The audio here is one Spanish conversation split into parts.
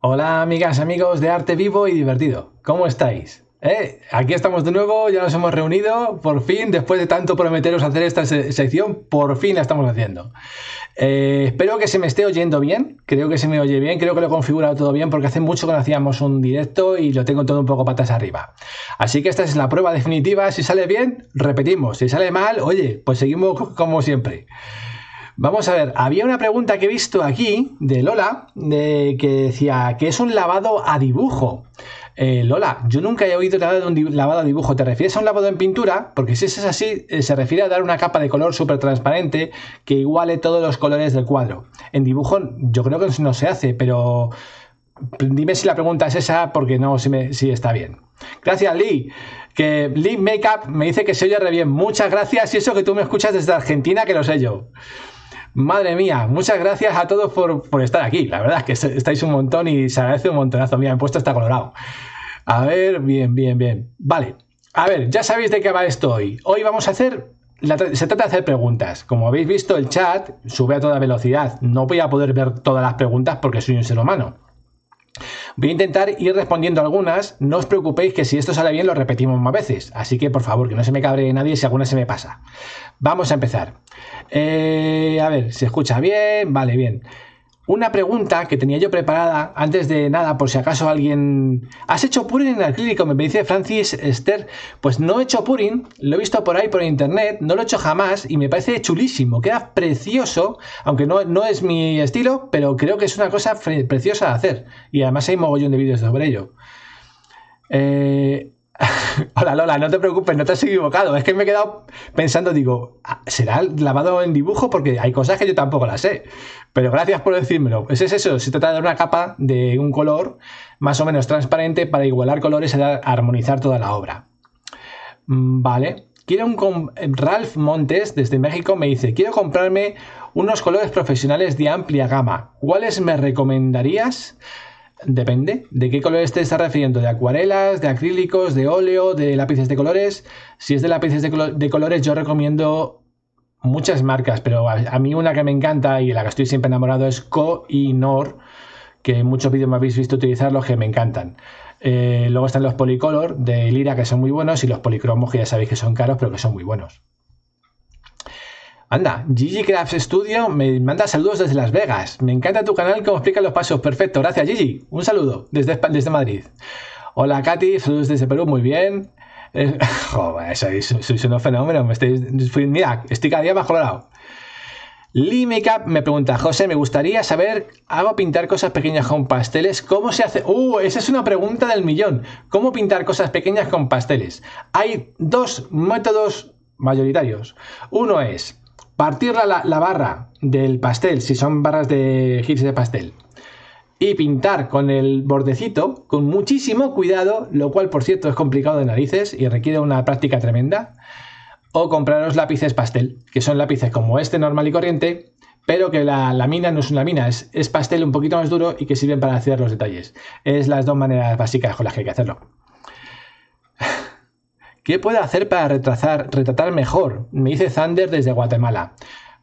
Hola amigas, amigos de Arte Vivo y Divertido, ¿cómo estáis? ¿Eh? Aquí estamos de nuevo, ya nos hemos reunido, por fin, después de tanto prometeros hacer esta sección, por fin la estamos haciendo. Eh, espero que se me esté oyendo bien, creo que se me oye bien, creo que lo he configurado todo bien porque hace mucho que no hacíamos un directo y lo tengo todo un poco patas arriba. Así que esta es la prueba definitiva, si sale bien, repetimos, si sale mal, oye, pues seguimos como siempre. Vamos a ver, había una pregunta que he visto aquí de Lola de, que decía, que es un lavado a dibujo? Eh, Lola, yo nunca he oído hablar de un lavado a dibujo. ¿Te refieres a un lavado en pintura? Porque si es así, eh, se refiere a dar una capa de color súper transparente que iguale todos los colores del cuadro. En dibujo yo creo que no se hace, pero dime si la pregunta es esa porque no, sé si está bien. Gracias, Lee. Que Lee Makeup me dice que se oye re bien. Muchas gracias y eso que tú me escuchas desde Argentina, que lo sé yo. Madre mía, muchas gracias a todos por, estar aquí. La verdad es que estáis un montón y se agradece un montonazo. Mira, me he puesto hasta colorado. A ver, bien, bien, bien. Vale. A ver, ya sabéis de qué va esto hoy. Hoy vamos a hacer se trata de hacer preguntas. Como habéis visto, el chat sube a toda velocidad. No voy a poder ver todas las preguntas porque soy un ser humano. Voy a intentar ir respondiendo algunas. No os preocupéis que si esto sale bien lo repetimos más veces. Así que por favor, que no se me cabre nadie si alguna se me pasa. Vamos a empezar. Eh, a ver, se escucha bien, vale, bien. Una pregunta que tenía yo preparada antes de nada, por si acaso alguien. ¿Has hecho purín en acrílico? Me dice Francis Esther. Pues no he hecho purín lo he visto por ahí por internet, no lo he hecho jamás y me parece chulísimo. Queda precioso, aunque no, no es mi estilo, pero creo que es una cosa preciosa de hacer. Y además hay mogollón de vídeos sobre ello. Eh, Hola Lola, no te preocupes, no te has equivocado. Es que me he quedado pensando, digo, ah, ¿será lavado en dibujo? Porque hay cosas que yo tampoco las sé. Pero gracias por decírmelo. Ese es eso, se trata de una capa de un color más o menos transparente para igualar colores y armonizar toda la obra. Mm, vale. Quiero un Ralph Montes desde México me dice, quiero comprarme unos colores profesionales de amplia gama. ¿Cuáles me recomendarías? Depende de qué color te estás refiriendo, de acuarelas, de acrílicos, de óleo, de lápices de colores. Si es de lápices de, colores, yo recomiendo muchas marcas, pero a, mí una que me encanta y la que estoy siempre enamorado es Co y que en muchos vídeos me habéis visto utilizarlos los que me encantan. Eh, luego están los Policolor de Lira, que son muy buenos, y los policromos, que ya sabéis que son caros, pero que son muy buenos. Anda, Gigi Crafts Studio me manda saludos desde Las Vegas. Me encanta tu canal, cómo explica los pasos. Perfecto, gracias Gigi. Un saludo desde, desde Madrid. Hola Katy, saludos desde Perú, muy bien. Eh, joder, sois, unos fenómenos. Me mira, estoy cada día más colorado. Lee Makeup me pregunta, José, me gustaría saber, hago pintar cosas pequeñas con pasteles, ¿cómo se hace? ¡Uh! Esa es una pregunta del millón. ¿Cómo pintar cosas pequeñas con pasteles? Hay dos métodos mayoritarios. Uno es Partir la, barra del pastel, si son barras de gis de pastel, y pintar con el bordecito con muchísimo cuidado, lo cual por cierto es complicado de narices y requiere una práctica tremenda. O compraros lápices pastel, que son lápices como este normal y corriente, pero que la lámina no es una mina, es, es, pastel un poquito más duro y que sirven para hacer los detalles. Es las dos maneras básicas con las que hay que hacerlo. ¿Qué puedo hacer para retratar mejor? Me dice Thunder desde Guatemala.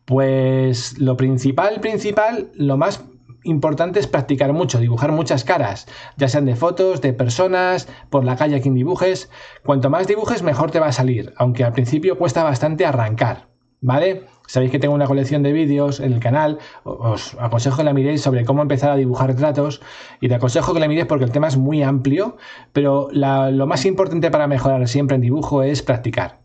Pues lo principal, principal, lo más importante es practicar mucho, dibujar muchas caras, ya sean de fotos, de personas, por la calle a quien dibujes. Cuanto más dibujes, mejor te va a salir, aunque al principio cuesta bastante arrancar. ¿vale? Sabéis que tengo una colección de vídeos en el canal, os aconsejo que la miréis sobre cómo empezar a dibujar retratos y te aconsejo que la miréis porque el tema es muy amplio, pero lo más importante para mejorar siempre en dibujo es practicar.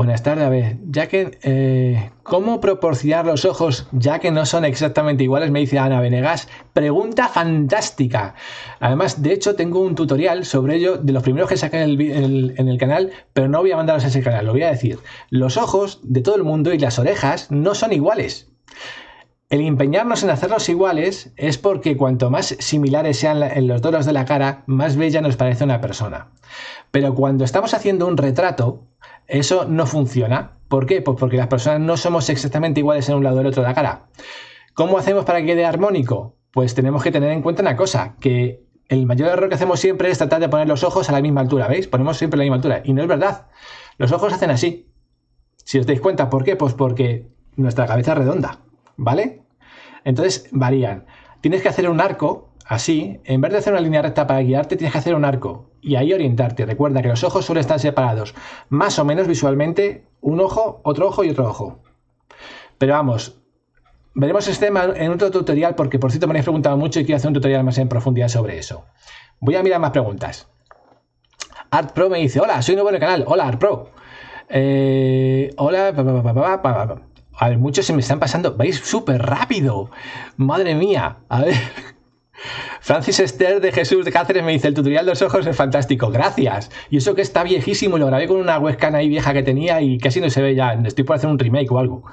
Buenas tardes, a ver, ya que, eh, ¿cómo proporcionar los ojos ya que no son exactamente iguales? Me dice Ana Venegas, pregunta fantástica. Además, de hecho, tengo un tutorial sobre ello de los primeros que saqué en el, canal, pero no voy a mandaros a ese canal, lo voy a decir. Los ojos de todo el mundo y las orejas no son iguales. El empeñarnos en hacerlos iguales es porque cuanto más similares sean en los doros de la cara, más bella nos parece una persona. Pero cuando estamos haciendo un retrato, eso no funciona. ¿Por qué? Pues porque las personas no somos exactamente iguales en un lado del otro de la cara. ¿Cómo hacemos para que quede armónico? Pues tenemos que tener en cuenta una cosa, que el mayor error que hacemos siempre es tratar de poner los ojos a la misma altura, ¿veis? Ponemos siempre a la misma altura. Y no es verdad. Los ojos hacen así. Si os dais cuenta, ¿por qué? Pues porque nuestra cabeza es redonda, ¿vale? Entonces varían. Tienes que hacer un arco así. En vez de hacer una línea recta para guiarte, tienes que hacer un arco y ahí orientarte. Recuerda que los ojos suelen estar separados, más o menos visualmente, un ojo, otro ojo y otro ojo. Pero vamos, veremos este tema en otro tutorial porque por cierto me habéis preguntado mucho y quiero hacer un tutorial más en profundidad sobre eso. Voy a mirar más preguntas. ArtPro me dice, hola, soy nuevo en el canal, hola ArtPro. Eh, hola, pa, a ver, muchos se me están pasando, vais súper rápido. Madre mía, a ver. Francis Esther de Jesús de Cáceres me dice, el tutorial de los ojos es fantástico, gracias. Y eso que está viejísimo, lo grabé con una webcam ahí vieja que tenía y casi no se ve ya, estoy por hacer un remake o algo.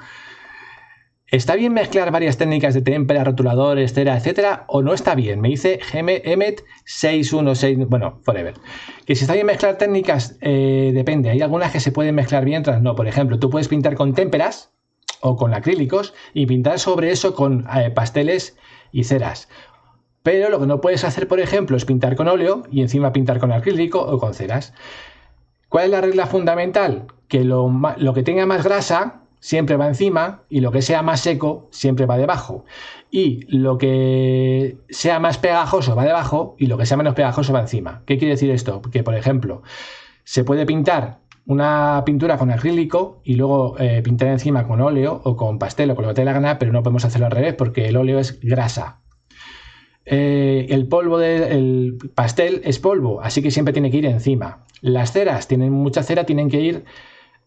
¿Está bien mezclar varias técnicas de témpera, rotulador, cera, etcétera? ¿O no está bien? Me dice Emmet616, bueno, forever. Que si está bien mezclar técnicas, eh, depende. Hay algunas que se pueden mezclar bien, otras no. Por ejemplo, tú puedes pintar con témperas o con acrílicos y pintar sobre eso con eh, pasteles y ceras. Pero lo que no puedes hacer, por ejemplo, es pintar con óleo y encima pintar con acrílico o con ceras. ¿Cuál es la regla fundamental? Que lo, que tenga más grasa siempre va encima y lo que sea más seco siempre va debajo. Y lo que sea más pegajoso va debajo y lo que sea menos pegajoso va encima. ¿Qué quiere decir esto? Que, por ejemplo, se puede pintar una pintura con acrílico y luego eh, pintar encima con óleo o con pastel o con lo que te la gana, pero no podemos hacerlo al revés porque el óleo es grasa eh, el polvo del pastel es polvo, así que siempre tiene que ir encima. Las ceras tienen mucha cera, tienen que ir.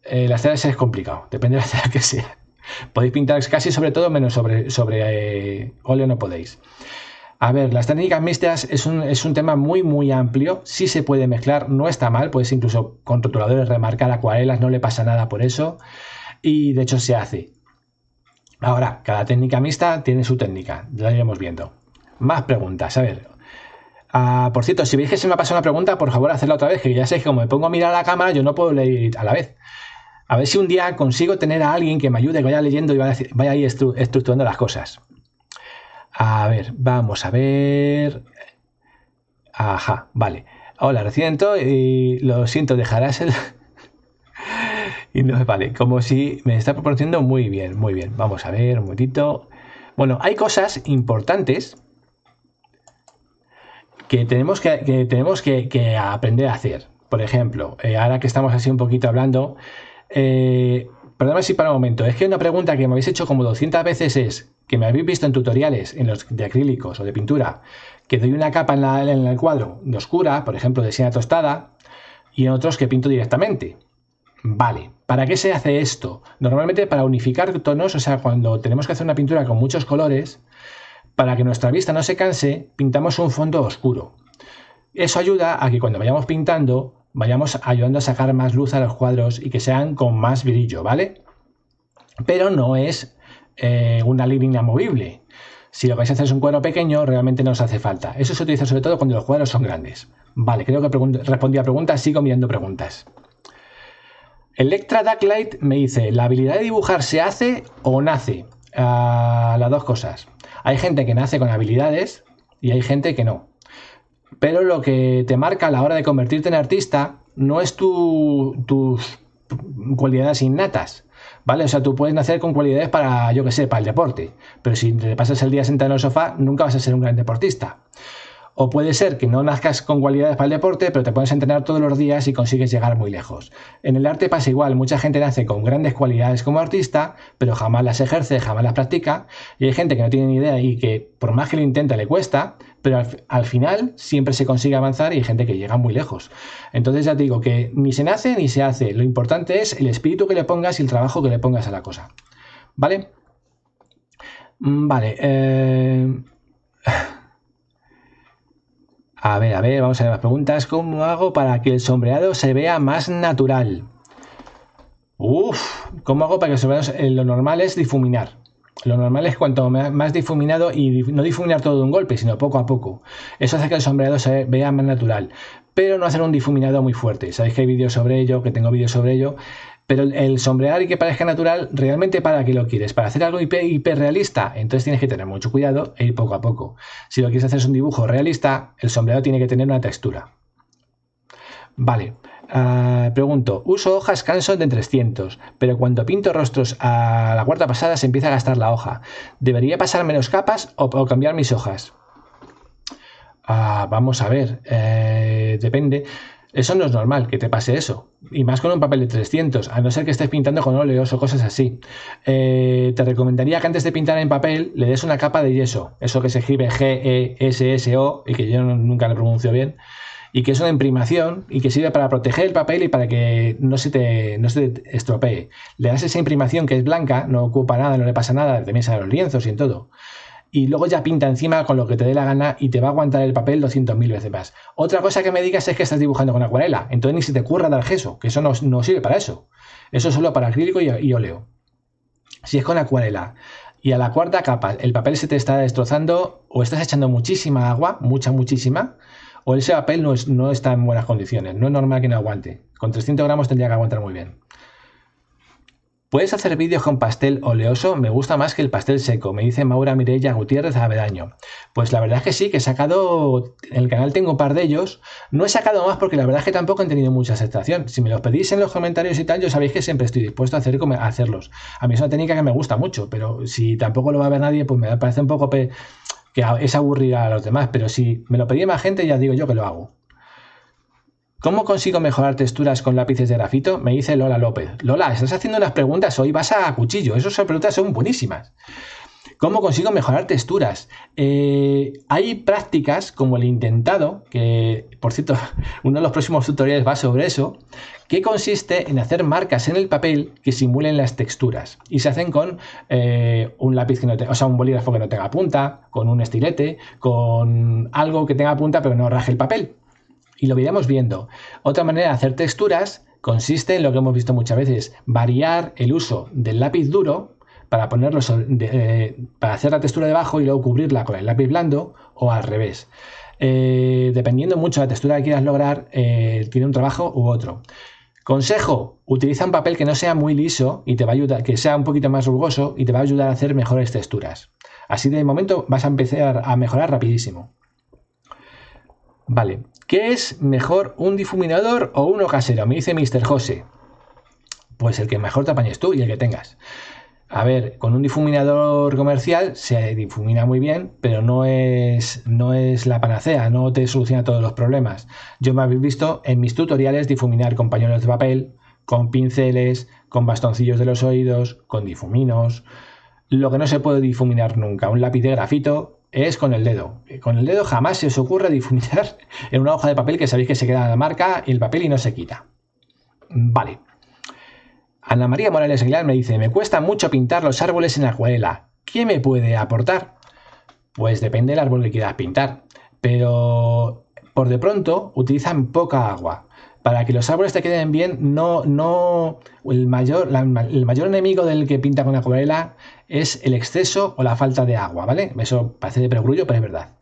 Eh, las ceras es complicado, depende de la cera que sea. Podéis pintar casi sobre todo, menos sobre, sobre eh, óleo no podéis. A ver, las técnicas mixtas es un, es un, tema muy, muy amplio. Sí se puede mezclar, no está mal, puedes incluso con rotuladores remarcar acuarelas, no le pasa nada por eso. Y de hecho se hace. Ahora, cada técnica mixta tiene su técnica, ya la iremos viendo más preguntas. A ver. Ah, por cierto, si veis que se me ha pasado una pregunta, por favor, hacedla otra vez, que ya sé que como me pongo a mirar a la cámara, yo no puedo leer a la vez. A ver si un día consigo tener a alguien que me ayude, que vaya leyendo y vaya, ahí estructurando las cosas. A ver, vamos a ver. Ajá, vale. Hola, reciento y lo siento, dejarás el. y no, vale, como si me está proporcionando muy bien, muy bien. Vamos a ver un momentito. Bueno, hay cosas importantes que tenemos que, tenemos que, aprender a hacer. Por ejemplo, eh, ahora que estamos así un poquito hablando, eh, perdóname si para un momento, es que una pregunta que me habéis hecho como 200 veces es, que me habéis visto en tutoriales en los de acrílicos o de pintura, que doy una capa en, en el cuadro de oscura, por ejemplo, de siena tostada, y en otros que pinto directamente. Vale, ¿para qué se hace esto? Normalmente para unificar tonos, o sea, cuando tenemos que hacer una pintura con muchos colores, para que nuestra vista no se canse, pintamos un fondo oscuro. Eso ayuda a que cuando vayamos pintando, vayamos ayudando a sacar más luz a los cuadros y que sean con más brillo, ¿vale? Pero no es eh, una línea movible. Si lo vais a hacer es un cuadro pequeño, realmente no os hace falta. Eso se utiliza sobre todo cuando los cuadros son grandes. Vale, creo que respondí a preguntas, sigo mirando preguntas. Electra Ducklight me dice, ¿la habilidad de dibujar se hace o nace? a las dos cosas. Hay gente que nace con habilidades y hay gente que no. Pero lo que te marca a la hora de convertirte en artista no es tu, tus cualidades innatas, ¿vale? O sea, tú puedes nacer con cualidades para, yo que sé, para el deporte, pero si te pasas el día sentado en el sofá, nunca vas a ser un gran deportista. O puede ser que no nazcas con cualidades para el deporte, pero te puedes entrenar todos los días y consigues llegar muy lejos. En el arte pasa igual, mucha gente nace con grandes cualidades como artista, pero jamás las ejerce, jamás las practica, y hay gente que no tiene ni idea y que por más que lo intenta le cuesta, pero al, final siempre se consigue avanzar y hay gente que llega muy lejos. Entonces ya digo que ni se nace ni se hace, lo importante es el espíritu que le pongas y el trabajo que le pongas a la cosa. ¿Vale? Mm, vale. Eh... A ver, a ver, vamos a ver las preguntas. ¿Cómo hago para que el sombreado se vea más natural? Uf, ¿cómo hago para que el sombreado... Eh, lo normal es difuminar. Lo normal es cuanto más difuminado y no difuminar todo de un golpe, sino poco a poco. Eso hace que el sombreado se vea más natural. Pero no hacer un difuminado muy fuerte. Sabéis que hay vídeos sobre ello, que tengo vídeos sobre ello. Pero el sombrear y que parezca natural, ¿realmente para qué lo quieres? ¿Para hacer algo hiperrealista? Entonces tienes que tener mucho cuidado e ir poco a poco. Si lo quieres hacer es un dibujo realista, el sombreado tiene que tener una textura. Vale, ah, pregunto, uso hojas Canson de 300, pero cuando pinto rostros a la cuarta pasada se empieza a gastar la hoja. ¿Debería pasar menos capas o, cambiar mis hojas? Ah, vamos a ver, eh, depende. Eso no es normal que te pase eso. Y más con un papel de 300, a no ser que estés pintando con óleos o cosas así. Eh, te recomendaría que antes de pintar en papel le des una capa de yeso, eso que se escribe G-E-S-S-O y que yo nunca lo pronuncio bien, y que es una imprimación y que sirve para proteger el papel y para que no se te, estropee. Le das esa imprimación que es blanca, no ocupa nada, no le pasa nada, también sale los lienzos y en todo y luego ya pinta encima con lo que te dé la gana y te va a aguantar el papel 200.000 veces más. Otra cosa que me digas es que estás dibujando con acuarela, entonces ni se te curra dar gesso, que eso no, sirve para eso. Eso es solo para acrílico y, y óleo. Si es con acuarela y a la cuarta capa el papel se te está destrozando o estás echando muchísima agua, mucha, muchísima, o ese papel no, no está en buenas condiciones, no es normal que no aguante. Con 300 gramos tendría que aguantar muy bien. ¿Puedes hacer vídeos con pastel oleoso? Me gusta más que el pastel seco, me dice Maura Mirella Gutiérrez Avedaño. Pues la verdad es que sí, que he sacado, en el canal tengo un par de ellos. No he sacado más porque la verdad es que tampoco han tenido mucha aceptación. Si me los pedís en los comentarios y tal, yo sabéis que siempre estoy dispuesto a, hacerlos. A mí es una técnica que me gusta mucho, pero si tampoco lo va a ver nadie, pues me parece un poco que es aburrir a los demás. Pero si me lo pedí más gente, ya digo yo que lo hago. ¿Cómo consigo mejorar texturas con lápices de grafito? Me dice Lola López. Lola, estás haciendo unas preguntas hoy, vas a cuchillo. Esas preguntas son buenísimas. ¿Cómo consigo mejorar texturas? Eh, hay prácticas como el intentado, que por cierto, uno de los próximos tutoriales va sobre eso, que consiste en hacer marcas en el papel que simulen las texturas. Y se hacen con eh, un lápiz que no tenga, o sea, un bolígrafo que no tenga punta, con un estilete, con algo que tenga punta pero no raje el papel y lo iremos viendo. Otra manera de hacer texturas consiste en lo que hemos visto muchas veces, variar el uso del lápiz duro para ponerlo eh, para hacer la textura debajo y luego cubrirla con el lápiz blando o al revés. Eh, dependiendo mucho de la textura que quieras lograr, eh, tiene un trabajo u otro. Consejo, utiliza un papel que no sea muy liso y te va a ayudar, que sea un poquito más rugoso y te va a ayudar a hacer mejores texturas. Así de momento vas a empezar a mejorar rapidísimo. Vale, ¿Qué es mejor un difuminador o uno casero? Me dice Mr. José. Pues el que mejor te apañes tú y el que tengas. A ver, con un difuminador comercial se difumina muy bien, pero no es, no es la panacea, no te soluciona todos los problemas. Yo me habéis visto en mis tutoriales difuminar con pañuelos de papel, con pinceles, con bastoncillos de los oídos, con difuminos. Lo que no se puede difuminar nunca, un lápiz de grafito es con el dedo. Con el dedo jamás se os ocurre difundir en una hoja de papel que sabéis que se queda la marca y el papel y no se quita. Vale. Ana María Morales Aguilar me dice, me cuesta mucho pintar los árboles en acuarela. ¿Qué me puede aportar? Pues depende del árbol que quieras pintar. Pero por de pronto utilizan poca agua para que los árboles te queden bien, no, no, el mayor, el mayor enemigo del que pinta con acuarela es el exceso o la falta de agua, ¿vale? Eso parece de pregrullo pero es verdad.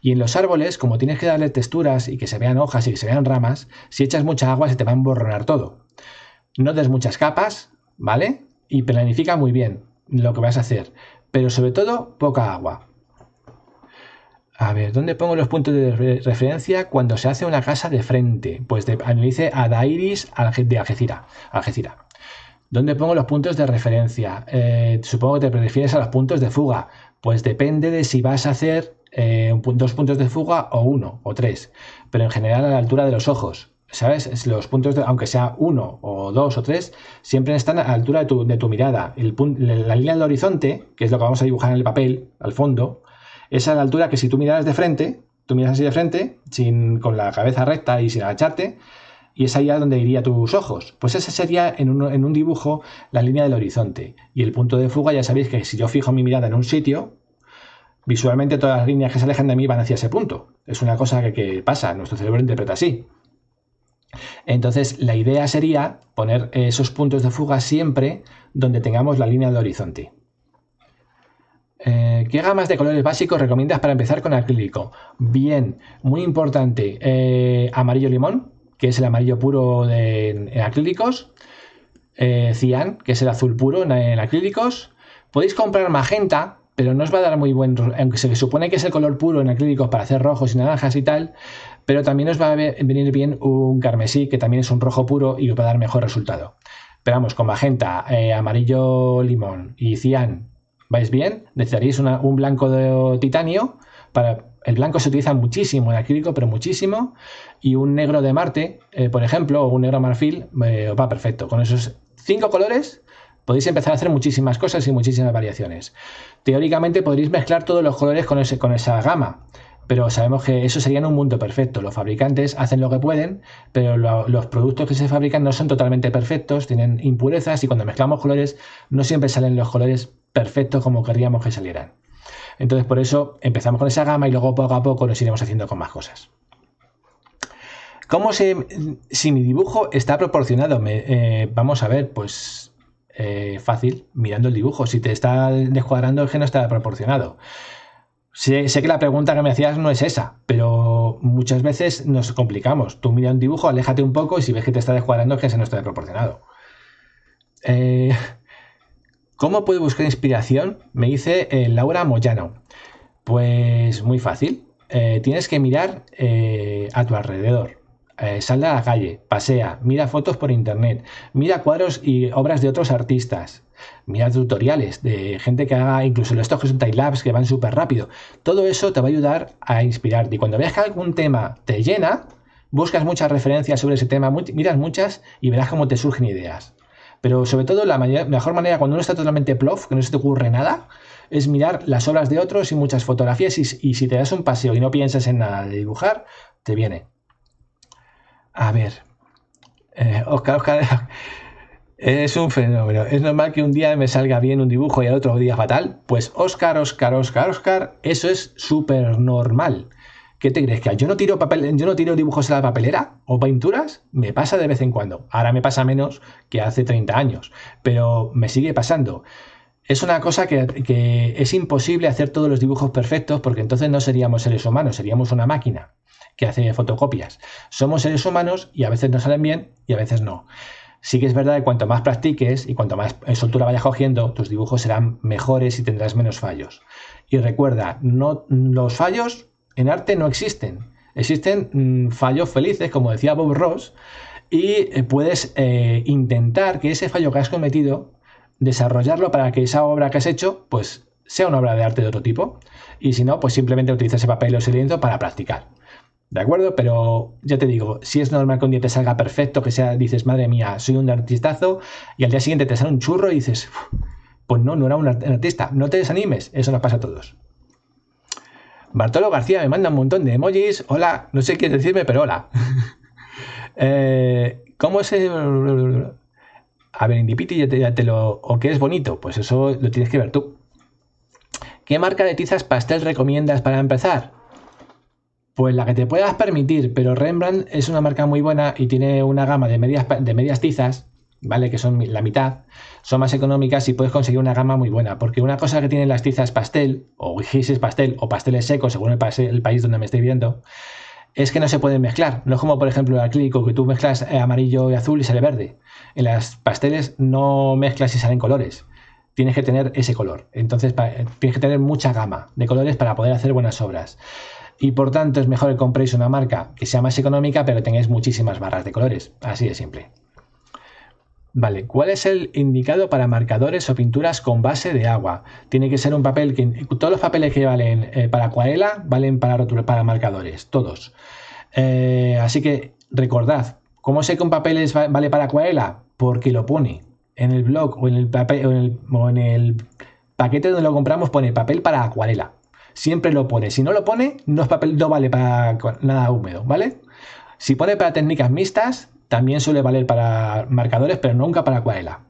Y en los árboles, como tienes que darle texturas y que se vean hojas y que se vean ramas, si echas mucha agua se te va a emborronar todo. No des muchas capas, ¿vale? Y planifica muy bien lo que vas a hacer, pero sobre todo poca agua. A ver, ¿dónde pongo los puntos de referencia cuando se hace una casa de frente? Pues me dice Adairis de Algeciras. ¿Dónde pongo los puntos de referencia? Eh, supongo que te prefieres a los puntos de fuga. Pues depende de si vas a hacer eh, dos puntos de fuga o uno o tres. Pero en general a la altura de los ojos. ¿Sabes? Los puntos, de, aunque sea uno o dos o tres, siempre están a la altura de tu, mirada. la línea del horizonte, que es lo que vamos a dibujar en el papel, al fondo, es a la altura que si tú miras de frente, tú miras así de frente, sin, con la cabeza recta y sin agacharte, y es ahí a donde iría tus ojos. Pues esa sería en un, dibujo la línea del horizonte. Y el punto de fuga, ya sabéis que si yo fijo mi mirada en un sitio, visualmente todas las líneas que se alejan de mí van hacia ese punto. Es una cosa que pasa, nuestro cerebro interpreta así. Entonces, la idea sería poner esos puntos de fuga siempre donde tengamos la línea del horizonte. Eh, ¿Qué gamas de colores básicos recomiendas para empezar con acrílico? Bien, muy importante, eh, amarillo limón, que es el amarillo puro de, en, acrílicos, eh, cian, que es el azul puro en, acrílicos. Podéis comprar magenta, pero no os va a dar muy buen, aunque se supone que es el color puro en acrílicos para hacer rojos y naranjas y tal, pero también os va a venir bien un carmesí, que también es un rojo puro y os va a dar mejor resultado. Pero vamos, con magenta, amarillo limón y cian vais bien, necesitaréis un blanco de titanio. Para, el blanco se utiliza muchísimo en acrílico, pero muchísimo. Y un negro de Marte, eh, por ejemplo, o un negro marfil, eh, va perfecto. Con esos cinco colores podéis empezar a hacer muchísimas cosas y muchísimas variaciones. Teóricamente podréis mezclar todos los colores con esa gama. Pero sabemos que eso sería en un mundo perfecto. Los fabricantes hacen lo que pueden, pero los productos que se fabrican no son totalmente perfectos, tienen impurezas y cuando mezclamos colores no siempre salen los colores perfectos como querríamos que salieran. Entonces por eso empezamos con esa gama y luego poco a poco nos iremos haciendo con más cosas. ¿Cómo se, si mi dibujo está proporcionado? Eh, vamos a ver, pues eh, fácil, mirando el dibujo. Si te está descuadrando el que no está proporcionado. Sé, que la pregunta que me hacías no es esa, pero muchas veces nos complicamos. Tú mira un dibujo, aléjate un poco y si ves que te está descuadrando es que se nos está desproporcionado. Eh, ¿Cómo puedo buscar inspiración? Me dice eh, Laura Moyano. Pues muy fácil. Eh, tienes que mirar a tu alrededor eh, sal a la calle, pasea, mira fotos por internet, mira cuadros y obras de otros artistas, mira tutoriales de gente que haga incluso los toques de labs que van súper rápido. Todo eso te va a ayudar a inspirarte. Y cuando veas que algún tema te llena, buscas muchas referencias sobre ese tema, miras muchas y verás cómo te surgen ideas. Pero sobre todo la mejor manera cuando uno está totalmente plof, que no se te ocurre nada, es mirar las obras de otros y muchas fotografías y, y si te das un paseo y no piensas en nada de dibujar, te viene. A ver, eh, Oscar, Oscar, es un fenómeno. ¿Es normal que un día me salga bien un dibujo y al otro día fatal? Pues Oscar, Oscar, Oscar, Oscar, eso es súper normal. ¿Qué te crees? ¿Que yo no tiro papel, yo no tiro dibujos a la papelera o pinturas? Me pasa de vez en cuando. Ahora me pasa menos que hace 30 años, pero me sigue pasando. Es una cosa que, que es imposible hacer todos los dibujos perfectos porque entonces no seríamos seres humanos, seríamos una máquina que hace fotocopias. Somos seres humanos y a veces nos salen bien y a veces no. Sí que es verdad que cuanto más practiques y cuanto más eh, soltura vayas cogiendo, tus dibujos serán mejores y tendrás menos fallos. Y recuerda, no, los fallos en arte no existen. Existen mm, fallos felices, como decía Bob Ross, y eh, puedes eh, intentar que ese fallo que has cometido, desarrollarlo para que esa obra que has hecho, pues sea una obra de arte de otro tipo. Y si no, pues simplemente utiliza ese papel o ese lienzo para practicar. ¿De acuerdo? Pero ya te digo, si es normal que un día te salga perfecto, que sea, dices, madre mía, soy un artistazo, y al día siguiente te sale un churro y dices, pues no, no era un artista, no te desanimes, eso nos pasa a todos. Bartolo García me manda un montón de emojis, hola, no sé qué decirme, pero hola. Eh, ¿Cómo se...? A ver, Indipiti, ya te, lo... ¿O qué es bonito? Pues eso lo tienes que ver tú. ¿Qué marca de tizas pastel recomiendas para empezar? Pues la que te puedas permitir, pero Rembrandt es una marca muy buena y tiene una gama de medias, de medias tizas, ¿vale? Que son la mitad, son más económicas y puedes conseguir una gama muy buena. Porque una cosa que tienen las tizas pastel, o gises pastel, o pasteles secos, según el, país donde me estoy viendo, es que no se pueden mezclar. No es como, por ejemplo, el acrílico, que tú mezclas eh, amarillo y azul y sale verde. En las pasteles no mezclas y salen colores. Tienes que tener ese color. Entonces, eh, tienes que tener mucha gama de colores para poder hacer buenas obras y por tanto es mejor que compréis una marca que sea más económica pero tengáis muchísimas barras de colores, así de simple. Vale, ¿cuál es el indicado para marcadores o pinturas con base de agua? Tiene que ser un papel que todos los papeles que valen eh, para acuarela valen para para marcadores, todos. Eh, así que recordad, ¿cómo sé que un papel vale para acuarela? Porque lo pone en el blog o en el papel o en el paquete donde lo compramos pone papel para acuarela siempre lo pone. Si no lo pone, no, es papel, no vale para nada húmedo, ¿vale? Si pone para técnicas mixtas, también suele valer para marcadores, pero nunca para acuarela.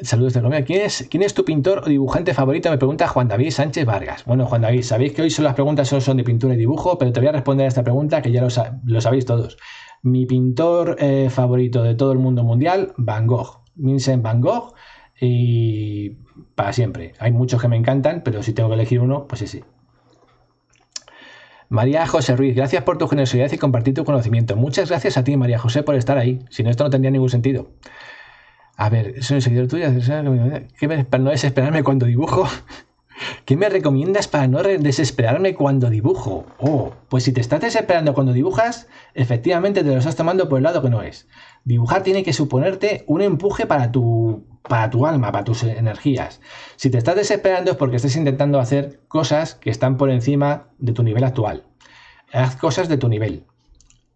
Saludos de Colombia. ¿Quién es, ¿Quién es tu pintor o dibujante favorito? Me pregunta Juan David Sánchez Vargas. Bueno, Juan David, sabéis que hoy son las preguntas solo son de pintura y dibujo, pero te voy a responder a esta pregunta que ya lo, sabéis todos. Mi pintor eh, favorito de todo el mundo mundial, Van Gogh. Vincent Van Gogh y para siempre. Hay muchos que me encantan, pero si tengo que elegir uno, pues sí sí María José Ruiz, gracias por tu generosidad y compartir tu conocimiento. Muchas gracias a ti, María José, por estar ahí. Si no, esto no tendría ningún sentido. A ver, soy un seguidor tuyo. ¿Qué me, no desesperarme cuando dibujo? ¿Qué me recomiendas para no desesperarme cuando dibujo? Oh, pues si te estás desesperando cuando dibujas, efectivamente te lo estás tomando por el lado que no es. Dibujar tiene que suponerte un empuje para tu, para tu alma, para tus energías. Si te estás desesperando es porque estás intentando hacer cosas que están por encima de tu nivel actual. Haz cosas de tu nivel.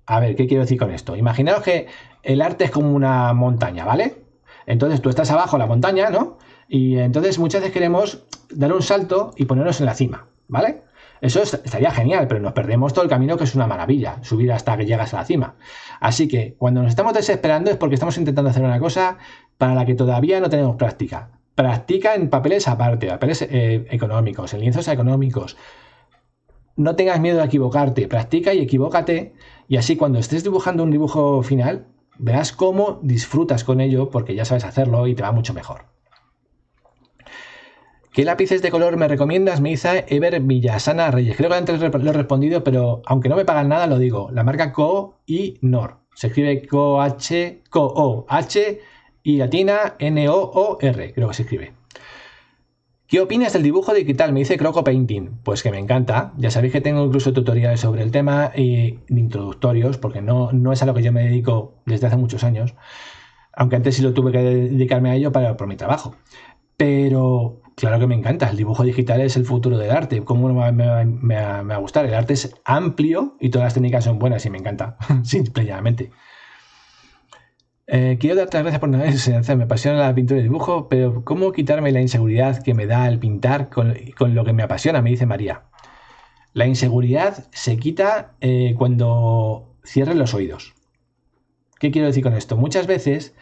A ver, ¿qué quiero decir con esto? Imaginaos que el arte es como una montaña, ¿vale? Entonces tú estás abajo de la montaña, ¿no? Y entonces muchas veces queremos dar un salto y ponernos en la cima, ¿vale? Eso estaría genial, pero nos perdemos todo el camino que es una maravilla, subir hasta que llegas a la cima. Así que cuando nos estamos desesperando es porque estamos intentando hacer una cosa para la que todavía no tenemos práctica. Practica en papeles aparte, papeles eh, económicos, en lienzos económicos. No tengas miedo a equivocarte, practica y equivócate. Y así cuando estés dibujando un dibujo final, verás cómo disfrutas con ello porque ya sabes hacerlo y te va mucho mejor. ¿Qué lápices de color me recomiendas? Me dice Ever Villasana Reyes. Creo que antes lo he respondido, pero aunque no me pagan nada, lo digo. La marca Co y Nor. Se escribe Co H Co O H y latina N O O R. Creo que se escribe. ¿Qué opinas del dibujo digital? Me dice Croco Painting. Pues que me encanta. Ya sabéis que tengo incluso tutoriales sobre el tema e introductorios, porque no, no es a lo que yo me dedico desde hace muchos años. Aunque antes sí lo tuve que dedicarme a ello para, por mi trabajo. Pero Claro que me encanta, el dibujo digital es el futuro del arte. ¿Cómo me, me, va, a gustar? El arte es amplio y todas las técnicas son buenas y me encanta, simplemente. Eh, quiero darte las gracias por enseñanza. Me apasiona la pintura y el dibujo, pero ¿cómo quitarme la inseguridad que me da el pintar con, lo que me apasiona? Me dice María. La inseguridad se quita eh, cuando cierres los oídos. ¿Qué quiero decir con esto? Muchas veces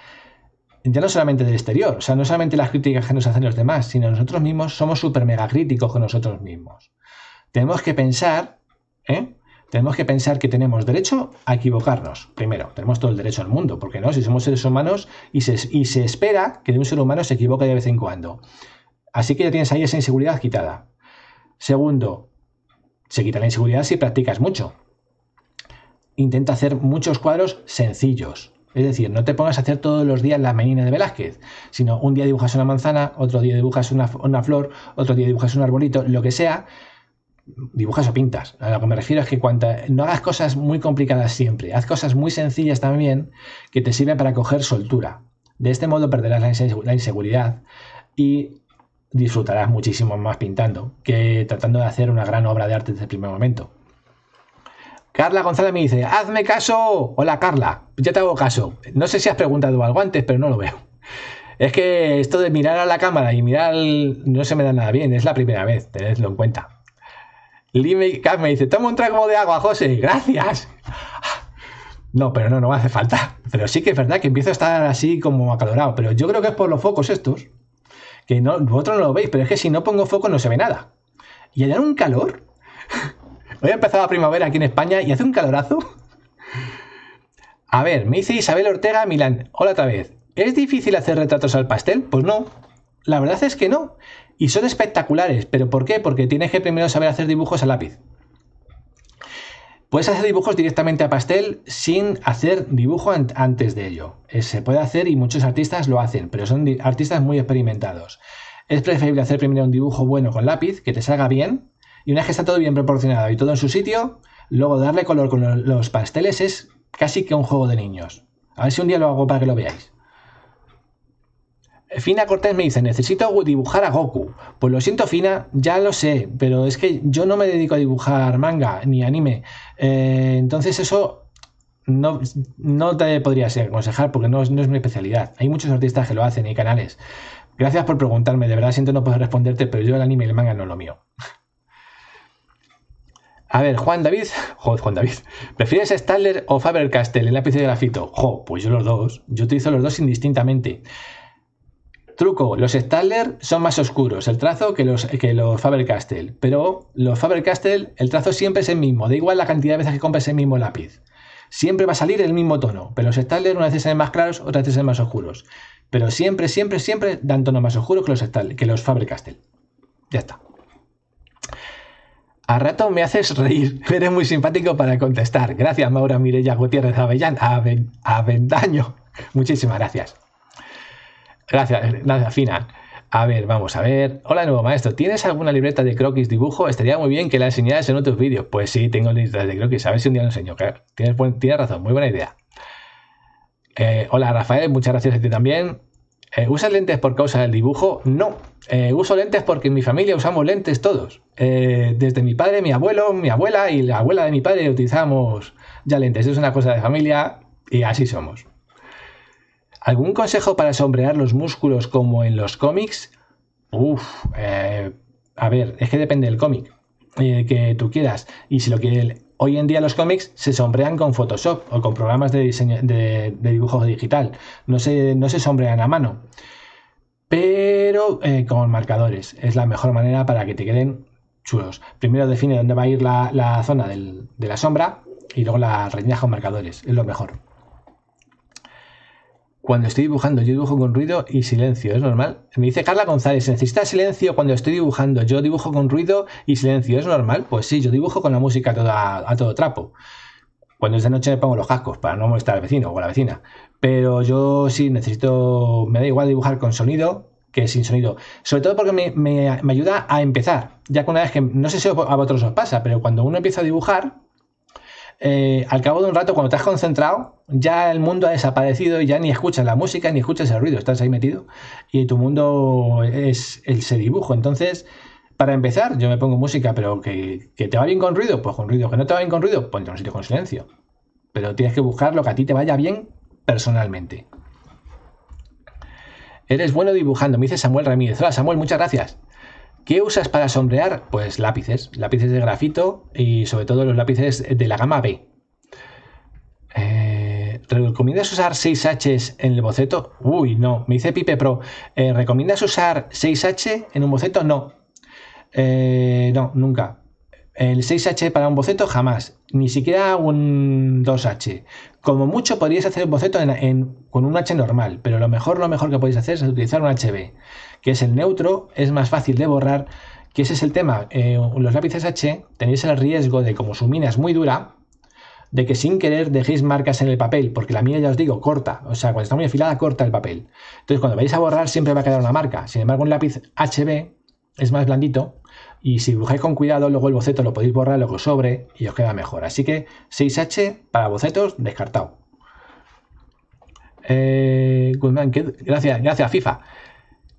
ya no solamente del exterior, o sea, no solamente las críticas que nos hacen los demás, sino nosotros mismos somos súper mega críticos con nosotros mismos. Tenemos que pensar, ¿eh? Tenemos que pensar que tenemos derecho a equivocarnos. Primero, tenemos todo el derecho al mundo, porque no, si somos seres humanos y se, y se espera que de un ser humano se equivoque de vez en cuando. Así que ya tienes ahí esa inseguridad quitada. Segundo, se quita la inseguridad si practicas mucho. Intenta hacer muchos cuadros sencillos, es decir, no te pongas a hacer todos los días la menina de Velázquez, sino un día dibujas una manzana, otro día dibujas una, flor, otro día dibujas un arbolito, lo que sea, dibujas o pintas. A lo que me refiero es que no hagas cosas muy complicadas siempre, haz cosas muy sencillas también que te sirven para coger soltura. De este modo perderás la inseguridad y disfrutarás muchísimo más pintando que tratando de hacer una gran obra de arte desde el primer momento. Carla González me dice, hazme caso. Hola Carla, ya te hago caso. No sé si has preguntado algo antes, pero no lo veo. Es que esto de mirar a la cámara y mirar no se me da nada bien, es la primera vez, tenedlo en cuenta. Lime me dice, toma un trago de agua, José, gracias. No, pero no, no me hace falta. Pero sí que es verdad que empiezo a estar así como acalorado, pero yo creo que es por los focos estos. Que no, vosotros no lo veis, pero es que si no pongo foco no se ve nada. Y hay un calor. Hoy ha empezado la primavera aquí en España y hace un calorazo. A ver, me dice Isabel Ortega Milán. Hola otra vez. ¿Es difícil hacer retratos al pastel? Pues no. La verdad es que no. Y son espectaculares. ¿Pero por qué? Porque tienes que primero saber hacer dibujos a lápiz. Puedes hacer dibujos directamente a pastel sin hacer dibujo antes de ello. Eh, se puede hacer y muchos artistas lo hacen, pero son artistas muy experimentados. Es preferible hacer primero un dibujo bueno con lápiz, que te salga bien, y una vez que está todo bien proporcionado y todo en su sitio, luego darle color con los pasteles es casi que un juego de niños. A ver si un día lo hago para que lo veáis. Fina Cortés me dice, necesito dibujar a Goku. Pues lo siento, Fina, ya lo sé, pero es que yo no me dedico a dibujar manga ni anime. Eh, entonces eso no, no, te podría aconsejar porque no, no, es mi especialidad. Hay muchos artistas que lo hacen y canales. Gracias por preguntarme, de verdad siento no poder responderte, pero yo el anime y el manga no lo mío. A ver, Juan David. Juan David. ¿Prefieres Stadler o Faber Castell, el lápiz de grafito? Jo, pues yo los dos. Yo utilizo los dos indistintamente. Truco, los Stadler son más oscuros el trazo que los, que los Faber-Castell, pero los Faber-Castell el trazo siempre es el mismo, da igual la cantidad de veces que compres el mismo lápiz. Siempre va a salir el mismo tono, pero los Stadler unas veces son más claros, otras veces son más oscuros. Pero siempre, siempre, siempre dan tono más oscuro que los, que los Faber-Castell. Ya está. A rato me haces reír. Eres muy simpático para contestar. Gracias, Maura Mireya Gutiérrez Avellán. Avendaño. Muchísimas gracias. Gracias, gracias, Fina. A ver, vamos a ver. Hola nuevo maestro, ¿tienes alguna libreta de croquis dibujo? Estaría muy bien que la enseñaras en otros vídeos. Pues sí, tengo libretas de croquis. A ver si un día lo enseño. tienes, razón, muy buena idea. Eh, hola Rafael, muchas gracias a ti también. Eh, ¿Usas lentes por causa del dibujo? No. Eh, uso lentes porque en mi familia usamos lentes todos. Eh, desde mi padre, mi abuelo, mi abuela y la abuela de mi padre utilizamos ya lentes. Es una cosa de familia y así somos. ¿Algún consejo para sombrear los músculos como en los cómics? Uf, a ver, es que depende del cómic que tú quieras. Y si lo quieres Hoy en día los cómics se sombrean con Photoshop o con programas de, diseño, de, dibujo digital. No se, no se sombrean a mano, pero eh, con marcadores. Es la mejor manera para que te queden chulos. Primero define dónde va a ir la, zona de la sombra y luego la reñaja con marcadores. Es lo mejor cuando estoy dibujando, yo dibujo con ruido y silencio, es normal. Me dice Carla González, necesita silencio cuando estoy dibujando, yo dibujo con ruido y silencio, es normal. Pues sí, yo dibujo con la música a, toda, a todo trapo. Cuando es de noche me pongo los cascos para no molestar al vecino o a la vecina. Pero yo sí necesito, me da igual dibujar con sonido que sin sonido. Sobre todo porque me, me ayuda a empezar. Ya que una vez que, no sé si a vosotros os pasa, pero cuando uno empieza a dibujar, eh, al cabo de un rato, cuando te has concentrado, ya el mundo ha desaparecido y ya ni escuchas la música ni escuchas el ruido, estás ahí metido y tu mundo es ese dibujo. Entonces, para empezar, yo me pongo música, pero que, te va bien con ruido, pues con ruido. Que no te va bien con ruido, ponte un sitio con silencio. Pero tienes que buscar lo que a ti te vaya bien personalmente. Eres bueno dibujando, me dice Samuel Ramírez. Hola Samuel, muchas gracias. ¿Qué usas para sombrear? Pues lápices, lápices de grafito y sobre todo los lápices de la gama B. Eh, ¿Recomiendas usar 6H en el boceto? Uy, no, me dice Pipe Pro. Eh, ¿Recomiendas usar 6H en un boceto? No. Eh, no, nunca. El 6H para un boceto jamás, ni siquiera un 2H. Como mucho podríais hacer un boceto con un H normal, pero lo mejor, lo mejor que podéis hacer es utilizar un HB, que es el neutro, es más fácil de borrar, que ese es el tema. Eh, los lápices H tenéis el riesgo de, como su mina es muy dura, de que sin querer dejéis marcas en el papel, porque la mina ya os digo, corta, o sea, cuando está muy afilada, corta el papel. Entonces, cuando vais a borrar, siempre va a quedar una marca. Sin embargo, un lápiz HB es más blandito, y si dibujáis con cuidado, luego el boceto lo podéis borrar, luego sobre y os queda mejor. Así que 6H para bocetos, descartado. Eh, gracias, gracias, FIFA.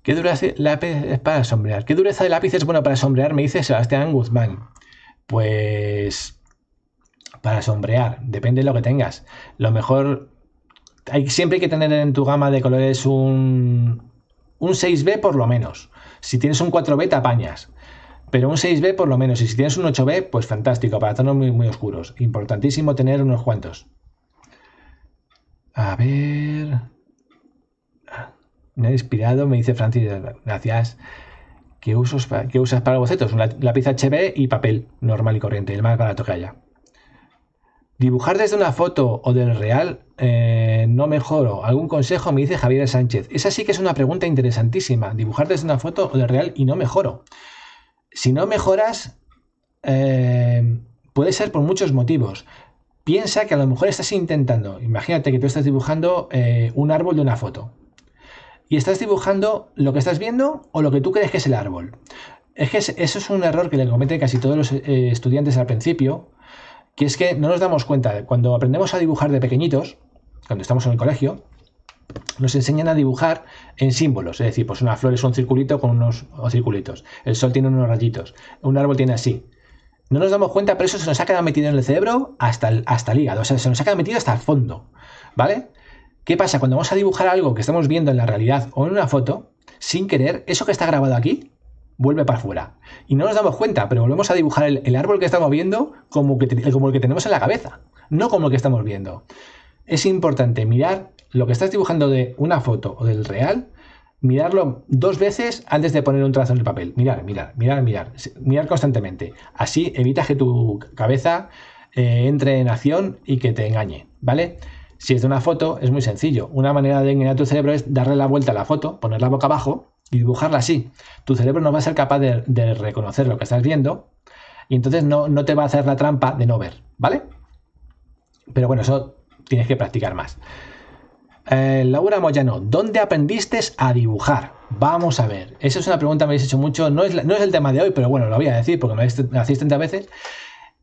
¿Qué dureza de lápiz es para sombrear? ¿Qué dureza de lápiz es bueno para sombrear? Me dice Sebastián Guzmán. Pues para sombrear, depende de lo que tengas. Lo mejor, hay, siempre hay que tener en tu gama de colores un, un 6B por lo menos. Si tienes un 4B te apañas. Pero un 6B por lo menos, y si tienes un 8B, pues fantástico, para tonos muy, oscuros. Importantísimo tener unos cuantos. A ver... Ah, me ha inspirado, me dice Francis, gracias. ¿Qué, usos, usas para bocetos? Una lápiz HB y papel normal y corriente, el más barato que haya. Dibujar desde una foto o del real eh, no mejoro. ¿Algún consejo? Me dice Javier Sánchez. Esa sí que es una pregunta interesantísima. Dibujar desde una foto o del real y no mejoro. Si no mejoras, eh, puede ser por muchos motivos. Piensa que a lo mejor estás intentando, imagínate que tú estás dibujando eh, un árbol de una foto y estás dibujando lo que estás viendo o lo que tú crees que es el árbol. Es que eso es un error que le cometen casi todos los eh, estudiantes al principio, que es que no nos damos cuenta. Cuando aprendemos a dibujar de pequeñitos, cuando estamos en el colegio, nos enseñan a dibujar en símbolos, es decir, pues una flor es un circulito con unos circulitos, el sol tiene unos rayitos, un árbol tiene así. No nos damos cuenta, pero eso se nos ha quedado metido en el cerebro hasta el, hasta hígado, o sea, se nos ha quedado metido hasta el fondo, ¿vale? ¿Qué pasa? Cuando vamos a dibujar algo que estamos viendo en la realidad o en una foto, sin querer, eso que está grabado aquí vuelve para afuera. Y no nos damos cuenta, pero volvemos a dibujar el, árbol que estamos viendo como, que, como el que tenemos en la cabeza, no como el que estamos viendo. Es importante mirar lo que estás dibujando de una foto o del real, mirarlo dos veces antes de poner un trazo en el papel. Mirar, mirar, mirar, mirar. Mirar constantemente. Así evitas que tu cabeza eh, entre en acción y que te engañe, ¿vale? Si es de una foto, es muy sencillo. Una manera de engañar a tu cerebro es darle la vuelta a la foto, poner la boca abajo y dibujarla así. Tu cerebro no va a ser capaz de, reconocer lo que estás viendo y entonces no, no te va a hacer la trampa de no ver, ¿vale? Pero bueno, eso tienes que practicar más. Eh, Laura Moyano, ¿dónde aprendiste a dibujar? Vamos a ver. Esa es una pregunta que me habéis hecho mucho. No es, no es el tema de hoy, pero bueno, lo voy a decir porque me, lo hacéis tantas veces.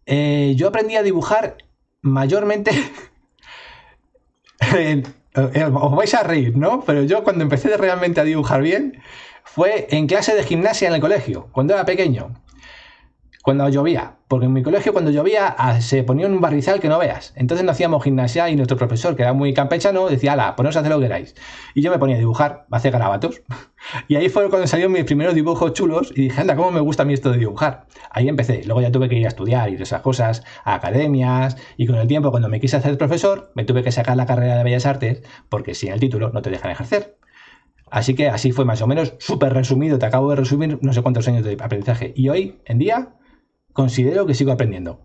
Eh, yo aprendí a dibujar mayormente. Eh, os vais a reír, ¿no? Pero yo cuando empecé realmente a dibujar bien fue en clase de gimnasia en el colegio, cuando era pequeño cuando llovía, porque en mi colegio cuando llovía ah, se ponía un barrizal que no veas. Entonces no hacíamos gimnasia y nuestro profesor, que era muy campechano, decía, ala, ponos pues a hacer lo que queráis. Y yo me ponía a dibujar, a hacer garabatos. Y ahí fue cuando salieron mis primeros dibujos chulos y dije, anda, ¿cómo me gusta a mí esto de dibujar? Ahí empecé. Luego ya tuve que ir a estudiar y esas cosas, a academias. Y con el tiempo, cuando me quise hacer profesor, me tuve que sacar la carrera de Bellas Artes, porque sin el título no te dejan ejercer. Así que así fue más o menos súper resumido. Te acabo de resumir no sé cuántos años de aprendizaje. Y hoy en día considero que sigo aprendiendo.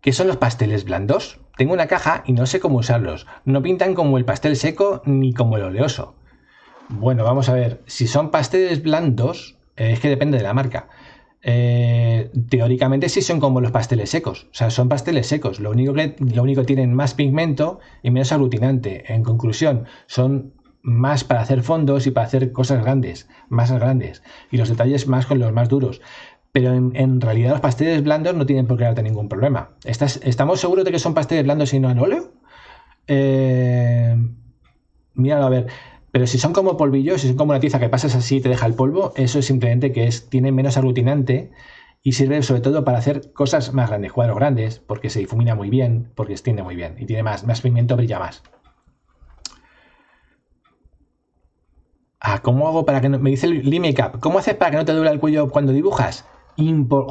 ¿Qué son los pasteles blandos? Tengo una caja y no sé cómo usarlos. No pintan como el pastel seco ni como el oleoso. Bueno, vamos a ver. Si son pasteles blandos, eh, es que depende de la marca. Eh, teóricamente sí son como los pasteles secos. O sea, son pasteles secos. Lo único que, lo único tienen más pigmento y menos aglutinante. En conclusión, son más para hacer fondos y para hacer cosas grandes, más grandes, y los detalles más con los más duros. Pero en, realidad los pasteles blandos no tienen por qué darte ningún problema. ¿Estamos seguros de que son pasteles blandos y no en óleo? Eh, míralo a ver. Pero si son como polvillos, si son como una tiza que pasas así y te deja el polvo, eso es simplemente que es, tiene menos aglutinante y sirve sobre todo para hacer cosas más grandes, cuadros grandes, porque se difumina muy bien, porque extiende muy bien y tiene más, más pigmento, brilla más. Ah, ¿cómo hago para que Me dice el Makeup ¿cómo haces para que no te duela el cuello cuando dibujas? Impor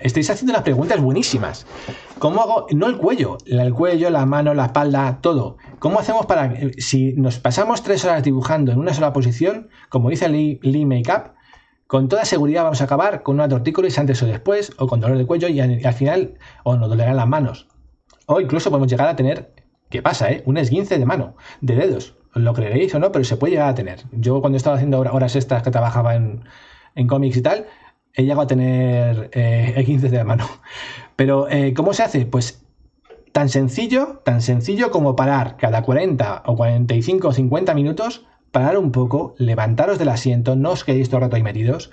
estáis haciendo unas preguntas buenísimas. ¿Cómo hago? No el cuello, el cuello, la mano, la espalda, todo. ¿Cómo hacemos para. Eh, si nos pasamos tres horas dibujando en una sola posición, como dice Lee, Lee Makeup, con toda seguridad vamos a acabar con una tortícolis antes o después, o con dolor de cuello y al, final o nos dolerán las manos. O incluso podemos llegar a tener, ¿qué pasa, eh? Un esguince de mano, de dedos lo creeréis o no, pero se puede llegar a tener. Yo cuando estaba haciendo horas estas que trabajaba en, en cómics y tal, he llegado a tener eh, 15 de la mano. Pero, eh, ¿cómo se hace? Pues tan sencillo, tan sencillo como parar cada 40 o 45 o 50 minutos, parar un poco, levantaros del asiento, no os quedéis todo el rato ahí metidos,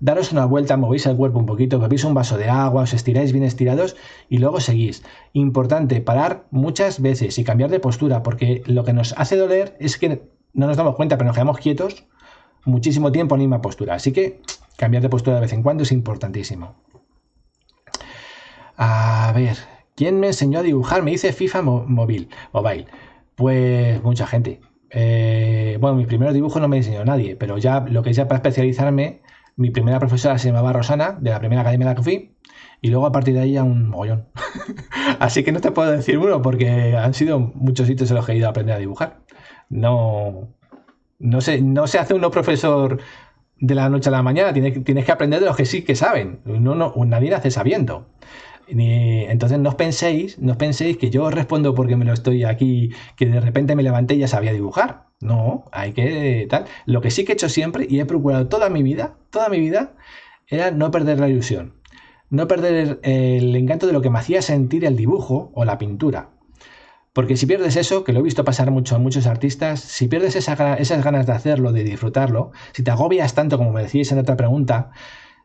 daros una vuelta, movéis el cuerpo un poquito, bebéis un vaso de agua, os estiráis bien estirados y luego seguís. Importante, parar muchas veces y cambiar de postura, porque lo que nos hace doler es que no nos damos cuenta, pero nos quedamos quietos muchísimo tiempo en la misma postura. Así que cambiar de postura de vez en cuando es importantísimo. A ver, ¿quién me enseñó a dibujar? Me dice FIFA móvil, mobile. Pues mucha gente. Eh, bueno, mis primeros dibujos no me enseñó nadie, pero ya lo que ya para especializarme mi primera profesora se llamaba Rosana, de la primera academia de la que fui, y luego a partir de ahí a un mogollón. Así que no te puedo decir uno, porque han sido muchos sitios en los que he ido a aprender a dibujar. No, no, se, no se hace uno profesor de la noche a la mañana, tienes, tienes que aprender de los que sí que saben. No, nadie nace sabiendo. entonces no penséis, no os penséis que yo os respondo porque me lo estoy aquí, que de repente me levanté y ya sabía dibujar. No, hay que tal. Lo que sí que he hecho siempre y he procurado toda mi vida, toda mi vida, era no perder la ilusión. No perder el encanto de lo que me hacía sentir el dibujo o la pintura. Porque si pierdes eso, que lo he visto pasar mucho a muchos artistas, si pierdes esas ganas de hacerlo, de disfrutarlo, si te agobias tanto como me decías en otra pregunta,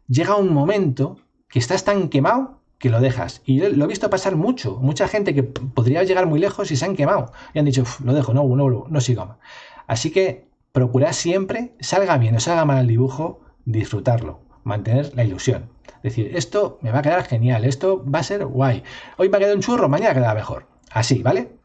llega un momento que estás tan quemado que lo dejas. Y lo he visto pasar mucho. Mucha gente que podría llegar muy lejos y se han quemado. Y han dicho, lo dejo, no, no, no sigo. Así que procurad siempre, salga bien o salga mal el dibujo, disfrutarlo, mantener la ilusión. Es decir, esto me va a quedar genial, esto va a ser guay. Hoy me ha quedado un churro, mañana quedará mejor. Así, ¿vale?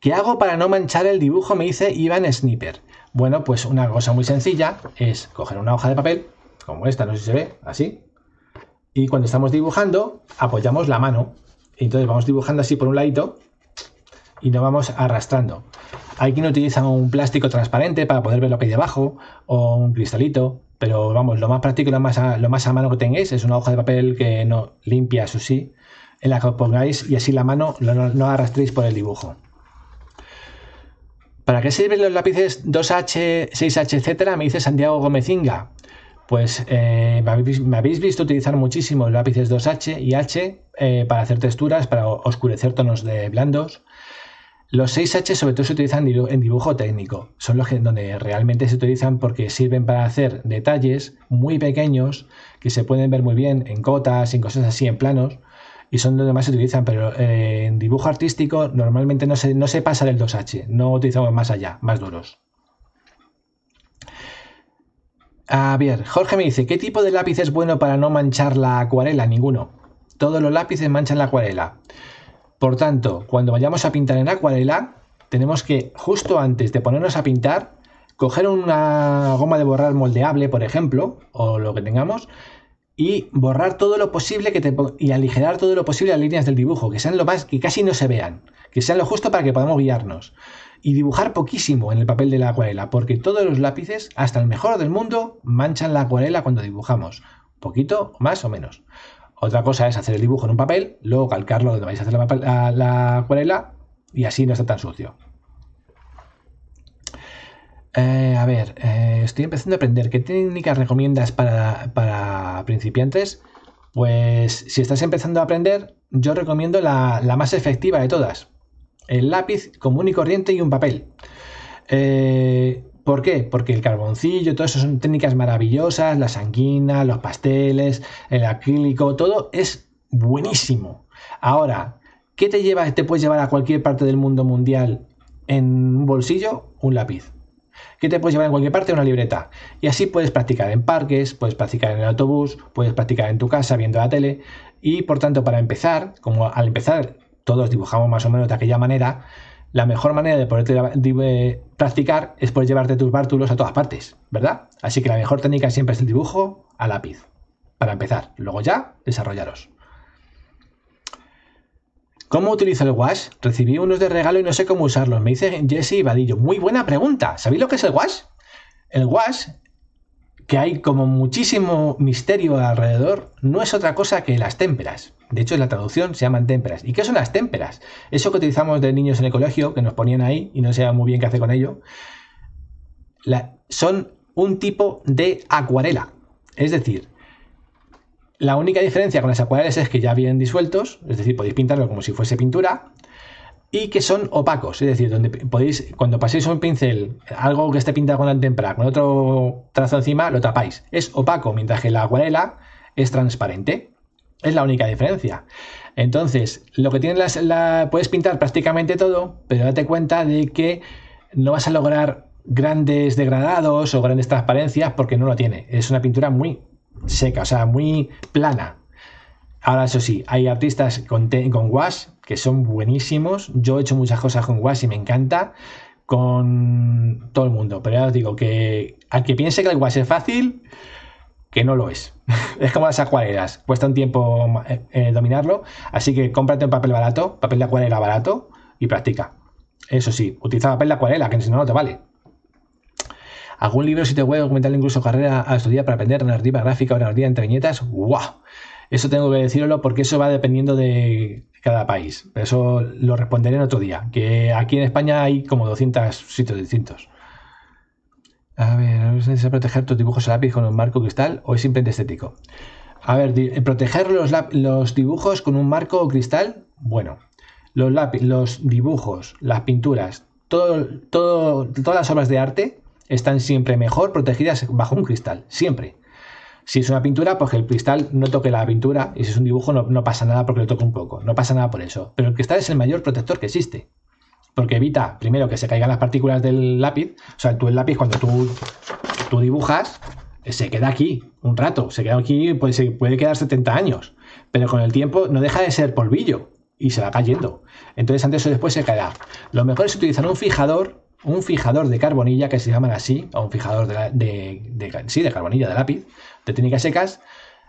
¿Qué hago para no manchar el dibujo? Me dice Iván Sniper. Bueno, pues una cosa muy sencilla es coger una hoja de papel, como esta, no sé si se ve, así. Y cuando estamos dibujando, apoyamos la mano. y Entonces vamos dibujando así por un ladito y nos vamos arrastrando. Hay quien utiliza un plástico transparente para poder ver lo que hay debajo o un cristalito, pero vamos, lo más práctico y lo más a, lo más a mano que tengáis es una hoja de papel que no limpia, eso sí, en la que os pongáis y así la mano no, arrastréis por el dibujo. ¿Para qué sirven los lápices 2H, 6H, etcétera? Me dice Santiago Gómezinga. Pues eh, me, habéis, visto utilizar muchísimo los lápices 2H y H eh, para hacer texturas, para oscurecer tonos de blandos, los 6H sobre todo se utilizan en dibujo técnico, son los que, donde realmente se utilizan porque sirven para hacer detalles muy pequeños que se pueden ver muy bien en cotas, en cosas así, en planos, y son donde más se utilizan, pero eh, en dibujo artístico normalmente no se, no se pasa del 2H, no utilizamos más allá, más duros. A ver, Jorge me dice, ¿qué tipo de lápiz es bueno para no manchar la acuarela? Ninguno. Todos los lápices manchan la acuarela. Por tanto, cuando vayamos a pintar en acuarela, tenemos que, justo antes de ponernos a pintar, coger una goma de borrar moldeable, por ejemplo, o lo que tengamos, y borrar todo lo posible y aligerar todo lo posible las líneas del dibujo, que sean lo más que casi no se vean, que sean lo justo para que podamos guiarnos. Y dibujar poquísimo en el papel de la acuarela, porque todos los lápices, hasta el mejor del mundo, manchan la acuarela cuando dibujamos, poquito más o menos. Otra cosa es hacer el dibujo en un papel, luego calcarlo donde vais a hacer la, acuarela y así no está tan sucio. Eh, a ver, eh, estoy empezando a aprender. ¿Qué técnicas recomiendas para, principiantes? Pues si estás empezando a aprender, yo recomiendo la, más efectiva de todas. El lápiz común y corriente y un papel. Eh, ¿Por qué? Porque el carboncillo, todo eso son técnicas maravillosas, la sanguina, los pasteles, el acrílico, todo es buenísimo. Ahora, ¿qué te lleva, te puedes llevar a cualquier parte del mundo mundial en un bolsillo? Un lápiz. ¿Qué te puedes llevar en cualquier parte? Una libreta. Y así puedes practicar en parques, puedes practicar en el autobús, puedes practicar en tu casa viendo la tele. Y por tanto, para empezar, como al empezar todos dibujamos más o menos de aquella manera, la mejor manera de poder eh, practicar es por llevarte tus bártulos a todas partes, ¿verdad? Así que la mejor técnica siempre es el dibujo a lápiz, para empezar, luego ya desarrollaros. ¿Cómo utilizo el wash? Recibí unos de regalo y no sé cómo usarlos. Me dice Jesse y Vadillo. Muy buena pregunta. ¿Sabéis lo que es el wash? El wash, que hay como muchísimo misterio alrededor, no es otra cosa que las témperas. De hecho, en la traducción se llaman témperas. ¿Y qué son las témperas? Eso que utilizamos de niños en el colegio, que nos ponían ahí y no ve muy bien qué hacer con ello. son un tipo de acuarela. Es decir, la única diferencia con las acuarelas es que ya vienen disueltos, es decir, podéis pintarlo como si fuese pintura, y que son opacos, es decir, donde podéis, cuando paséis un pincel, algo que esté pintado con la témpera, con otro trazo encima, lo tapáis. Es opaco, mientras que la acuarela es transparente. Es la única diferencia. Entonces, lo que tienes la, puedes pintar prácticamente todo, pero date cuenta de que no vas a lograr grandes degradados o grandes transparencias porque no lo tiene. Es una pintura muy seca, o sea, muy plana. Ahora, eso sí, hay artistas con, con wash que son buenísimos. Yo he hecho muchas cosas con wash y me encanta con todo el mundo. Pero ya os digo que al que piense que el wash es fácil, que no lo es. es como las acuarelas, cuesta un tiempo eh, eh, dominarlo, así que cómprate un papel barato, papel de acuarela barato y practica. Eso sí, utiliza papel de acuarela, que si no, no te vale. ¿Algún libro, si sitio web, documental, incluso carrera a estudiar para aprender narrativa gráfica o narrativa entre viñetas? ¡Wow! Eso tengo que decirlo porque eso va dependiendo de cada país. eso lo responderé en otro día. Que aquí en España hay como 200 sitios distintos. A ver, ¿es necesario proteger tus dibujos a lápiz con un marco cristal o es simplemente estético? A ver, eh, proteger los, dibujos con un marco cristal, bueno, los lápiz, los dibujos, las pinturas, todo, todo, todas las obras de arte están siempre mejor protegidas bajo un cristal, siempre. Si es una pintura, pues el cristal no toque la pintura y si es un dibujo no, no pasa nada porque le toque un poco, no pasa nada por eso. Pero el cristal es el mayor protector que existe porque evita, primero, que se caigan las partículas del lápiz. O sea, tú el lápiz, cuando tú, tú dibujas, eh, se queda aquí un rato, se queda aquí, y pues, puede quedar 70 años, pero con el tiempo no deja de ser polvillo y se va cayendo. Entonces, antes o después se caerá. Lo mejor es utilizar un fijador, un fijador de carbonilla, que se llaman así, o un fijador de, de carbonilla, de lápiz, de técnicas secas,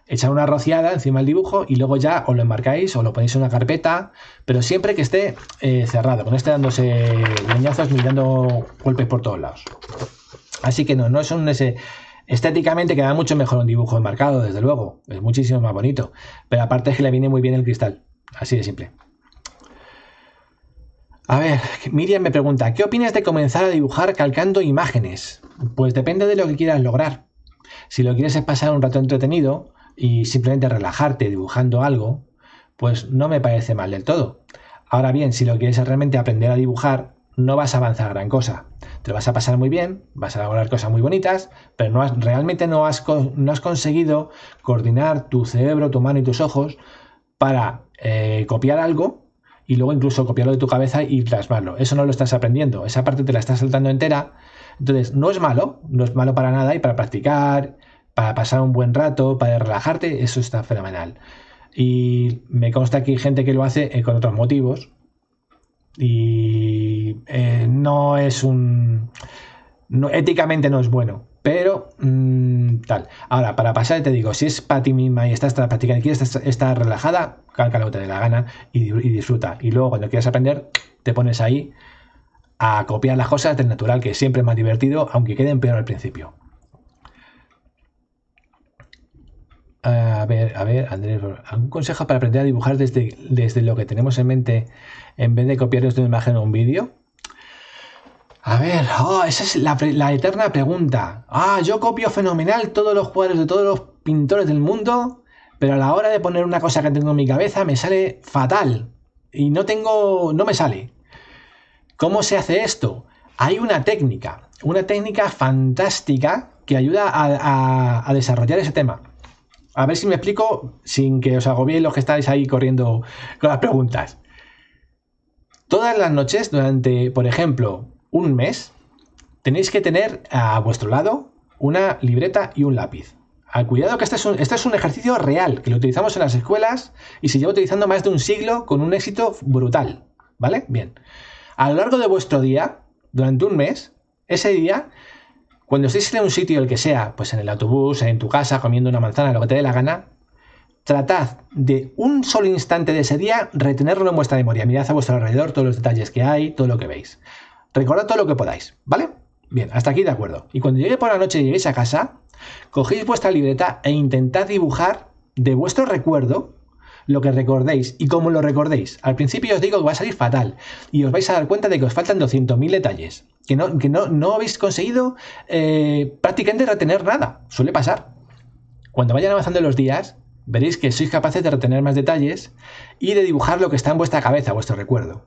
echar una rociada encima del dibujo y luego ya os lo enmarcáis o lo ponéis en una carpeta, pero siempre que esté eh, cerrado, que no esté dándose leñazos ni dando golpes por todos lados. Así que no, no es un ese... Estéticamente queda mucho mejor un dibujo enmarcado, desde luego, es muchísimo más bonito, pero aparte es que le viene muy bien el cristal, así de simple. A ver, Miriam me pregunta, ¿qué opinas de comenzar a dibujar calcando imágenes? Pues depende de lo que quieras lograr. Si lo quieres es pasar un rato entretenido, y simplemente relajarte dibujando algo, pues no me parece mal del todo. Ahora bien, si lo quieres realmente aprender a dibujar, no vas a avanzar gran cosa. Te lo vas a pasar muy bien, vas a elaborar cosas muy bonitas, pero no realmente no has, no has conseguido coordinar tu cerebro, tu mano y tus ojos para eh, copiar algo y luego incluso copiarlo de tu cabeza y plasmarlo. Eso no lo estás aprendiendo, esa parte te la estás saltando entera. Entonces, no es malo, no es malo para nada y para practicar para pasar un buen rato, para relajarte, eso está fenomenal. Y me consta que hay gente que lo hace eh, con otros motivos. Y eh, no es un... No, éticamente no es bueno, pero mm, tal. Ahora, para pasar, te digo, si es para ti misma y estás practicando y quieres estar, relajada, calca lo te dé la gana y, y, disfruta. Y luego, cuando quieras aprender, te pones ahí a copiar las cosas del natural, que siempre es más divertido, aunque queden peor al principio. A ver, a ver, Andrés, ¿algún consejo para aprender a dibujar desde, desde lo que tenemos en mente en vez de copiarnos de una imagen o un vídeo? A ver, oh, esa es la, eterna pregunta. Ah, yo copio fenomenal todos los cuadros de todos los pintores del mundo, pero a la hora de poner una cosa que tengo en mi cabeza me sale fatal. Y no tengo, no me sale. ¿Cómo se hace esto? Hay una técnica, una técnica fantástica que ayuda a desarrollar ese tema. A ver si me explico sin que os agobiéis los que estáis ahí corriendo con las preguntas. Todas las noches, durante, por ejemplo, un mes, tenéis que tener a vuestro lado una libreta y un lápiz. Al ah, cuidado que este es, un, este es un ejercicio real, que lo utilizamos en las escuelas y se lleva utilizando más de un siglo con un éxito brutal. ¿Vale? Bien. A lo largo de vuestro día, durante un mes, ese día cuando estéis en un sitio, el que sea, pues en el autobús, en tu casa, comiendo una manzana, lo que te dé la gana, tratad de un solo instante de ese día retenerlo en vuestra memoria. Mirad a vuestro alrededor todos los detalles que hay, todo lo que veis. Recordad todo lo que podáis, ¿vale? Bien, hasta aquí de acuerdo. Y cuando llegue por la noche y lleguéis a casa, cogéis vuestra libreta e intentad dibujar de vuestro recuerdo lo que recordéis y cómo lo recordéis. Al principio os digo que va a salir fatal y os vais a dar cuenta de que os faltan 200.000 detalles, que no, que no, habéis conseguido eh, prácticamente retener nada. Suele pasar. Cuando vayan avanzando los días, veréis que sois capaces de retener más detalles y de dibujar lo que está en vuestra cabeza, vuestro recuerdo.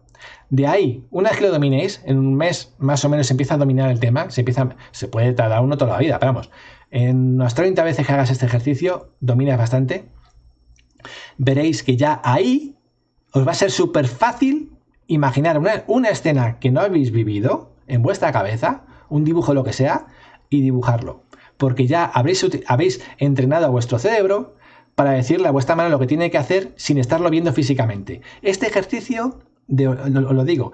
De ahí, una vez que lo dominéis, en un mes más o menos se empieza a dominar el tema, se, empieza, se puede tardar uno toda la vida, pero vamos, en unas 30 veces que hagas este ejercicio, dominas bastante veréis que ya ahí os va a ser súper fácil imaginar una, escena que no habéis vivido en vuestra cabeza, un dibujo lo que sea, y dibujarlo. Porque ya habréis, habéis entrenado a vuestro cerebro para decirle a vuestra mano lo que tiene que hacer sin estarlo viendo físicamente. Este ejercicio, os lo, digo,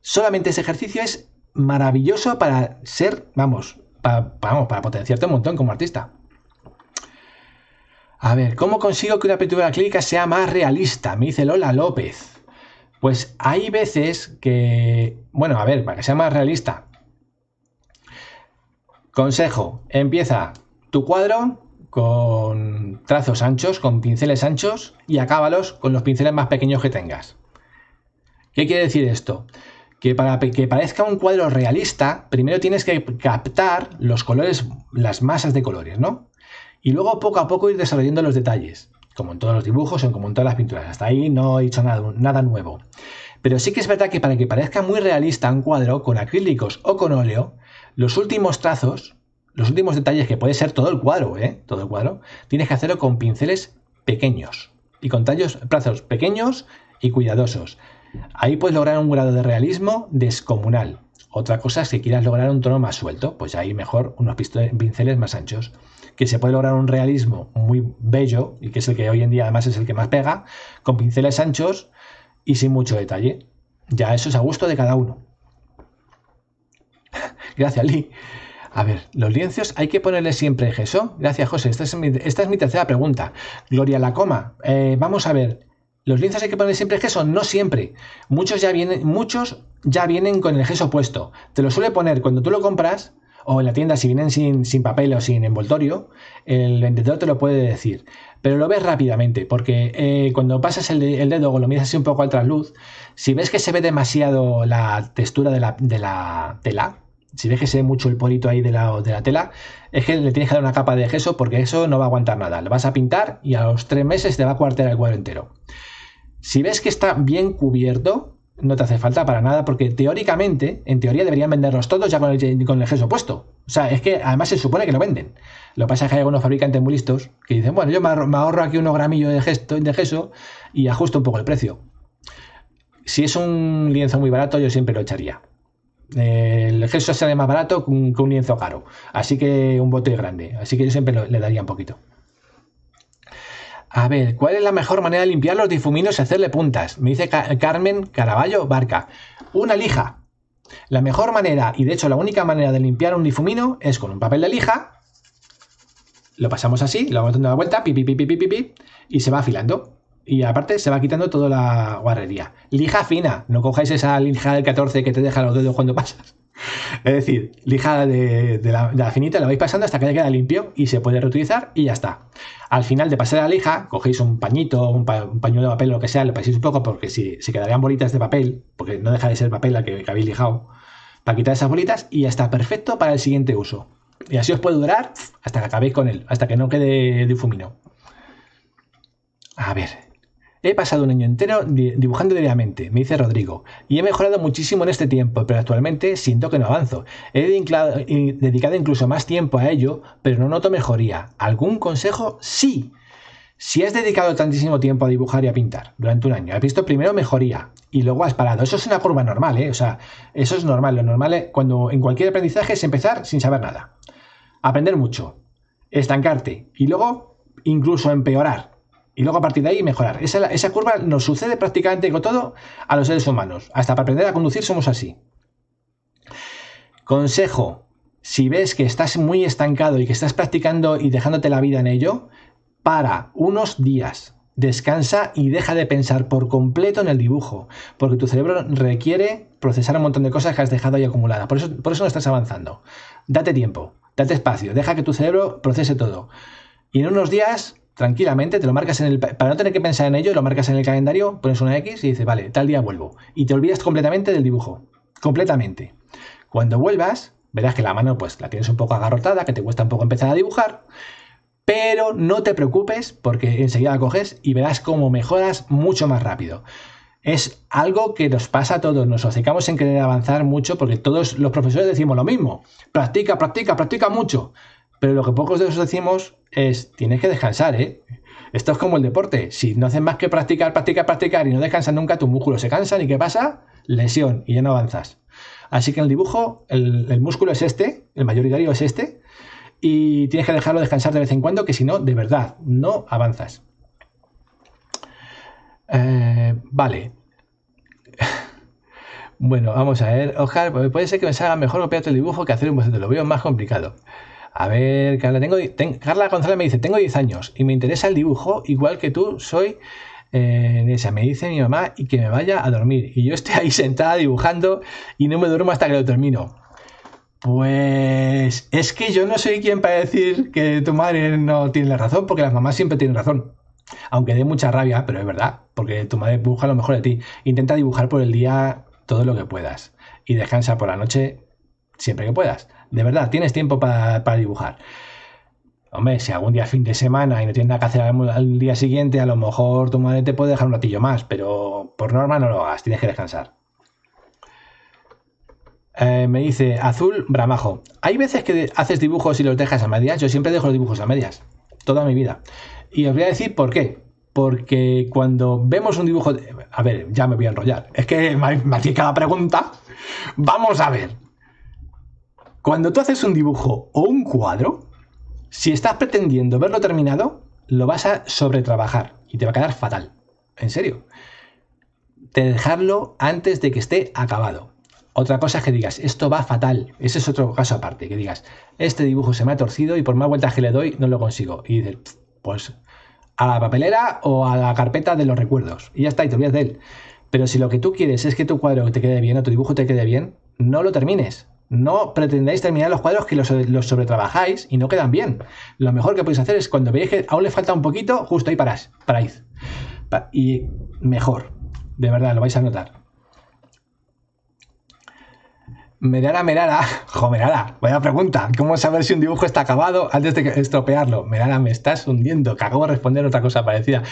solamente ese ejercicio es maravilloso para ser, vamos, vamos, para potenciarte un montón como artista. A ver, ¿cómo consigo que una pintura acrílica sea más realista? Me dice Lola López. Pues hay veces que, bueno, a ver, para que sea más realista. Consejo, empieza tu cuadro con trazos anchos, con pinceles anchos y acábalos con los pinceles más pequeños que tengas. ¿Qué quiere decir esto? Que para que parezca un cuadro realista, primero tienes que captar los colores, las masas de colores, ¿no? y luego poco a poco ir desarrollando los detalles, como en todos los dibujos o como en todas las pinturas. Hasta ahí no he hecho nada, nada nuevo. Pero sí que es verdad que para que parezca muy realista un cuadro con acrílicos o con óleo, los últimos trazos, los últimos detalles, que puede ser todo el cuadro, ¿eh? Todo el cuadro, tienes que hacerlo con pinceles pequeños y con tallos, trazos pequeños y cuidadosos. Ahí puedes lograr un grado de realismo descomunal. Otra cosa es que quieras lograr un tono más suelto, pues ahí mejor unos pinceles más anchos que se puede lograr un realismo muy bello y que es el que hoy en día además es el que más pega, con pinceles anchos y sin mucho detalle. Ya eso es a gusto de cada uno. Gracias, Lee. A ver, los lienzos hay que ponerle siempre gesso. Gracias, José. Esta es mi, esta es mi tercera pregunta. Gloria la coma. Eh, vamos a ver. ¿Los lienzos hay que poner siempre gesso? No siempre. Muchos ya vienen, muchos ya vienen con el gesso puesto. Te lo suele poner cuando tú lo compras, o en la tienda, si vienen sin, papel o sin envoltorio, el vendedor te lo puede decir. Pero lo ves rápidamente, porque eh, cuando pasas el, dedo o lo miras así un poco al trasluz, si ves que se ve demasiado la textura de la, tela, si ves que se ve mucho el porito ahí de la, de la tela, es que le tienes que dar una capa de gesso porque eso no va a aguantar nada. Lo vas a pintar y a los tres meses te va a cuartear el cuadro entero. Si ves que está bien cubierto, no te hace falta para nada, porque teóricamente, en teoría deberían venderlos todos ya con el, gesso puesto. O sea, es que además se supone que lo venden. Lo que pasa es que hay algunos fabricantes muy listos que dicen, bueno, yo me ahorro aquí unos gramillos de, gesto, de gesso y ajusto un poco el precio. Si es un lienzo muy barato, yo siempre lo echaría. El gesso sale más barato que un lienzo caro. Así que un bote grande. Así que yo siempre le daría un poquito. A ver, ¿cuál es la mejor manera de limpiar los difuminos y hacerle puntas? Me dice Carmen Caraballo Barca. Una lija. La mejor manera, y de hecho la única manera de limpiar un difumino es con un papel de lija. Lo pasamos así, lo vamos dando la vuelta, pipi pipi pipi pipi y se va afilando. Y aparte se va quitando toda la guarrería. Lija fina, no cojáis esa lija del 14 que te deja los dedos cuando pasas. Es decir, lija de, la, finita, la vais pasando hasta que ya queda limpio y se puede reutilizar y ya está. Al final de pasar la lija, cogéis un pañito, un, pañuelo de papel, lo que sea, le paséis un poco porque si se quedarían bolitas de papel, porque no deja de ser papel la que, que habéis lijado, para quitar esas bolitas y ya está perfecto para el siguiente uso. Y así os puede durar hasta que acabéis con él, hasta que no quede difuminado. A ver, He pasado un año entero dibujando diariamente, me dice Rodrigo, y he mejorado muchísimo en este tiempo, pero actualmente siento que no avanzo. He dedicado incluso más tiempo a ello, pero no noto mejoría. ¿Algún consejo? Sí. Si has dedicado tantísimo tiempo a dibujar y a pintar durante un año, has visto primero mejoría y luego has parado. Eso es una curva normal, ¿eh? O sea, eso es normal. Lo normal cuando en cualquier aprendizaje es empezar sin saber nada. Aprender mucho, estancarte y luego incluso empeorar y luego a partir de ahí mejorar. Esa, curva nos sucede prácticamente con todo a los seres humanos. Hasta para aprender a conducir somos así. Consejo, si ves que estás muy estancado y que estás practicando y dejándote la vida en ello, para unos días. Descansa y deja de pensar por completo en el dibujo, porque tu cerebro requiere procesar un montón de cosas que has dejado ahí acumuladas. Por eso, por eso no estás avanzando. Date tiempo, date espacio, deja que tu cerebro procese todo. Y en unos días tranquilamente, te lo marcas en el. Para no tener que pensar en ello, lo marcas en el calendario, pones una X y dices, vale, tal día vuelvo. Y te olvidas completamente del dibujo. Completamente. Cuando vuelvas, verás que la mano, pues la tienes un poco agarrotada, que te cuesta un poco empezar a dibujar. Pero no te preocupes, porque enseguida la coges y verás cómo mejoras mucho más rápido. Es algo que nos pasa a todos, nos acercamos en querer avanzar mucho porque todos los profesores decimos lo mismo, practica, practica, practica mucho. Pero lo que pocos de nosotros decimos es, tienes que descansar, ¿eh? Esto es como el deporte. Si no haces más que practicar, practicar, practicar y no descansas nunca, tus músculos se cansan y ¿qué pasa? Lesión y ya no avanzas. Así que en el dibujo el, músculo es este, el mayoritario es este, y tienes que dejarlo descansar de vez en cuando, que si no, de verdad, no avanzas. Eh, vale. bueno, vamos a ver. Oscar, puede ser que me salga mejor copiarte el dibujo que hacer un boceto. Lo veo más complicado. A ver, Carla, tengo, González me dice, tengo 10 años y me interesa el dibujo, igual que tú, soy eh, esa. Me dice mi mamá y que me vaya a dormir. Y yo estoy ahí sentada dibujando y no me duermo hasta que lo termino. Pues es que yo no soy quien para decir que tu madre no tiene la razón, porque las mamás siempre tienen razón. Aunque dé mucha rabia, pero es verdad, porque tu madre dibuja lo mejor de ti. Intenta dibujar por el día todo lo que puedas y descansa por la noche siempre que puedas. De verdad, tienes tiempo para, dibujar. Hombre, si algún día fin de semana y no tienes nada que hacer al día siguiente, a lo mejor tu madre te puede dejar un ratillo más, pero por norma no lo hagas, tienes que descansar. Eh, me dice Azul Bramajo. Hay veces que haces dibujos y los dejas a medias. Yo siempre dejo los dibujos a medias, toda mi vida. Y os voy a decir por qué. Porque cuando vemos un dibujo. A ver, ya me voy a enrollar. Es que me hacía cada pregunta. Vamos a ver. Cuando tú haces un dibujo o un cuadro, si estás pretendiendo verlo terminado, lo vas a sobretrabajar y te va a quedar fatal. En serio. Te dejarlo antes de que esté acabado. Otra cosa es que digas, esto va fatal. Ese es otro caso aparte, que digas, este dibujo se me ha torcido y por más vueltas que le doy no lo consigo. Y dices, pues a la papelera o a la carpeta de los recuerdos. Y ya está, y te olvidas de él. Pero si lo que tú quieres es que tu cuadro te quede bien o tu dibujo te quede bien, no lo termines no pretendáis terminar los cuadros que los, sobretrabajáis y no quedan bien. Lo mejor que podéis hacer es cuando veáis que aún le falta un poquito, justo ahí paráis. paráis. y mejor. De verdad, lo vais a notar. Merara, Merara, jo, Merara, buena pregunta. ¿Cómo saber si un dibujo está acabado antes de estropearlo? Merara, me estás hundiendo, que acabo de responder otra cosa parecida.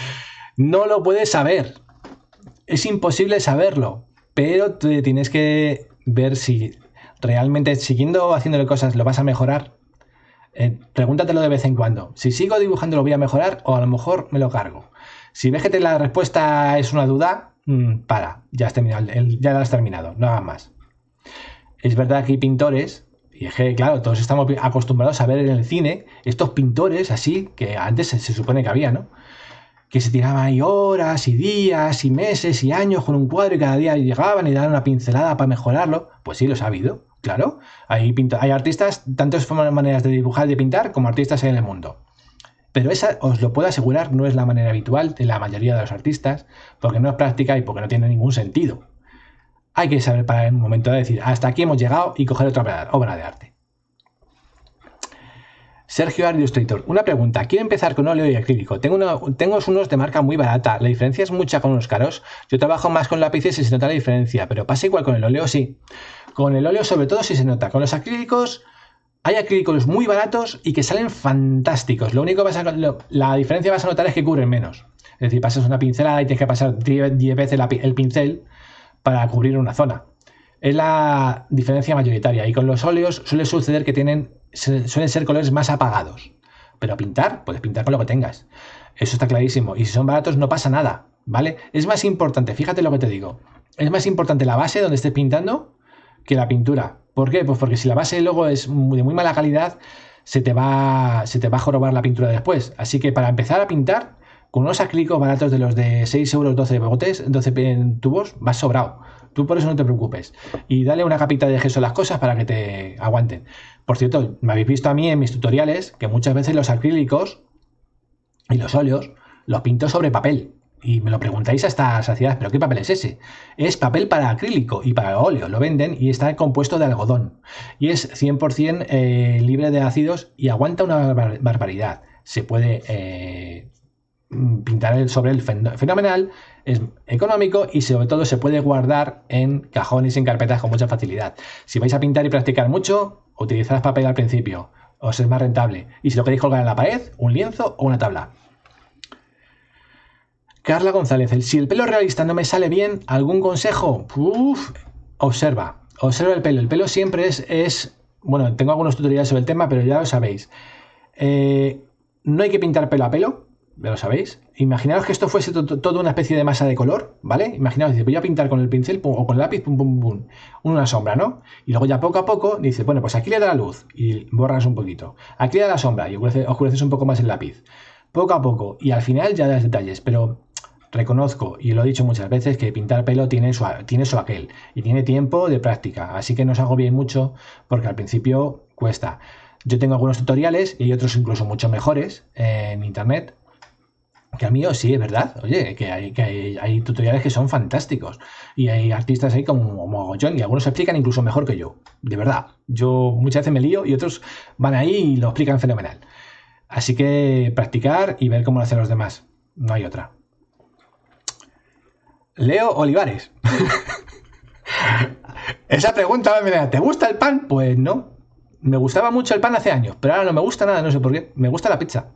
No lo puedes saber. Es imposible saberlo, pero tienes que ver si realmente siguiendo haciéndole cosas lo vas a mejorar, eh, pregúntatelo de vez en cuando. Si sigo dibujando lo voy a mejorar o a lo mejor me lo cargo. Si ves que la respuesta es una duda, mm, para, ya has terminado, ya la has terminado, no hagas más. Es verdad que hay pintores, y es que, claro, todos estamos acostumbrados a ver en el cine estos pintores así, que antes se, se supone que había, ¿no? que se tiraban ahí horas y días y meses y años con un cuadro y cada día llegaban y daban una pincelada para mejorarlo. Pues sí, los ha habido, claro. Hay, hay artistas, tantas maneras de dibujar y de pintar como artistas en el mundo. Pero esa, os lo puedo asegurar, no es la manera habitual de la mayoría de los artistas, porque no es práctica y porque no tiene ningún sentido. Hay que saber para en un momento de decir, hasta aquí hemos llegado y coger otra obra de arte. Sergio una pregunta. Quiero empezar con óleo y acrílico. Tengo, unos de marca muy barata. La diferencia es mucha con los caros. Yo trabajo más con lápices y se nota la diferencia, pero pasa igual con el óleo, sí. Con el óleo, sobre todo, sí se nota. Con los acrílicos, hay acrílicos muy baratos y que salen fantásticos. Lo único que vas a, la diferencia vas a notar es que cubren menos. Es decir, pasas una pincelada y tienes que pasar 10 veces el pincel para cubrir una zona. Es la diferencia mayoritaria. Y con los óleos suele suceder que tienen, suelen ser colores más apagados. Pero pintar, puedes pintar con lo que tengas. Eso está clarísimo. Y si son baratos, no pasa nada. ¿Vale? Es más importante, fíjate lo que te digo. Es más importante la base donde estés pintando que la pintura. ¿Por qué? Pues porque si la base luego es de muy mala calidad, se te va, se te va a jorobar la pintura después. Así que para empezar a pintar, con unos acrílicos baratos de los de 6 euros 12 botes, 12 tubos, vas sobrado. Tú por eso no te preocupes. Y dale una capita de gesso a las cosas para que te aguanten. Por cierto, me habéis visto a mí en mis tutoriales que muchas veces los acrílicos y los óleos los pinto sobre papel. Y me lo preguntáis hasta saciedad, ¿pero qué papel es ese? Es papel para acrílico y para óleo. Lo venden y está compuesto de algodón. Y es 100% eh, libre de ácidos y aguanta una barbaridad. Se puede eh, mm, pintar sobre el fenomenal es económico y sobre todo se puede guardar en cajones y en carpetas con mucha facilidad. Si vais a pintar y practicar mucho, utilizad papel al principio, os es más rentable. Y si lo queréis colgar en la pared, un lienzo o una tabla. Carla González, si el pelo realista no me sale bien, ¿algún consejo? observa, observa el pelo. El pelo siempre es, bueno, tengo algunos tutoriales sobre el tema, pero ya lo sabéis. Eh, no hay que pintar pelo a pelo, ya lo sabéis. Imaginaos que esto fuese toda una especie de masa de color, ¿vale? Imaginaos, dice, pues voy a pintar con el pincel o con el lápiz, pum, pum, pum, una sombra, ¿no? Y luego ya poco a poco dices, bueno, pues aquí le da la luz y borras un poquito. Aquí le da la sombra y oscureces, un poco más el lápiz. Poco a poco y al final ya das detalles, pero reconozco y lo he dicho muchas veces que pintar pelo tiene su, tiene su aquel y tiene tiempo de práctica, así que no os hago bien mucho porque al principio cuesta. Yo tengo algunos tutoriales y otros incluso mucho mejores en internet que a sí, es verdad. Oye, que, hay, tutoriales que son fantásticos y hay artistas ahí como John y algunos explican incluso mejor que yo. De verdad, yo muchas veces me lío y otros van ahí y lo explican fenomenal. Así que practicar y ver cómo lo hacen los demás. No hay otra. Leo Olivares. Esa pregunta, ¿te gusta el pan? Pues no. Me gustaba mucho el pan hace años, pero ahora no me gusta nada, no sé por qué. Me gusta la pizza.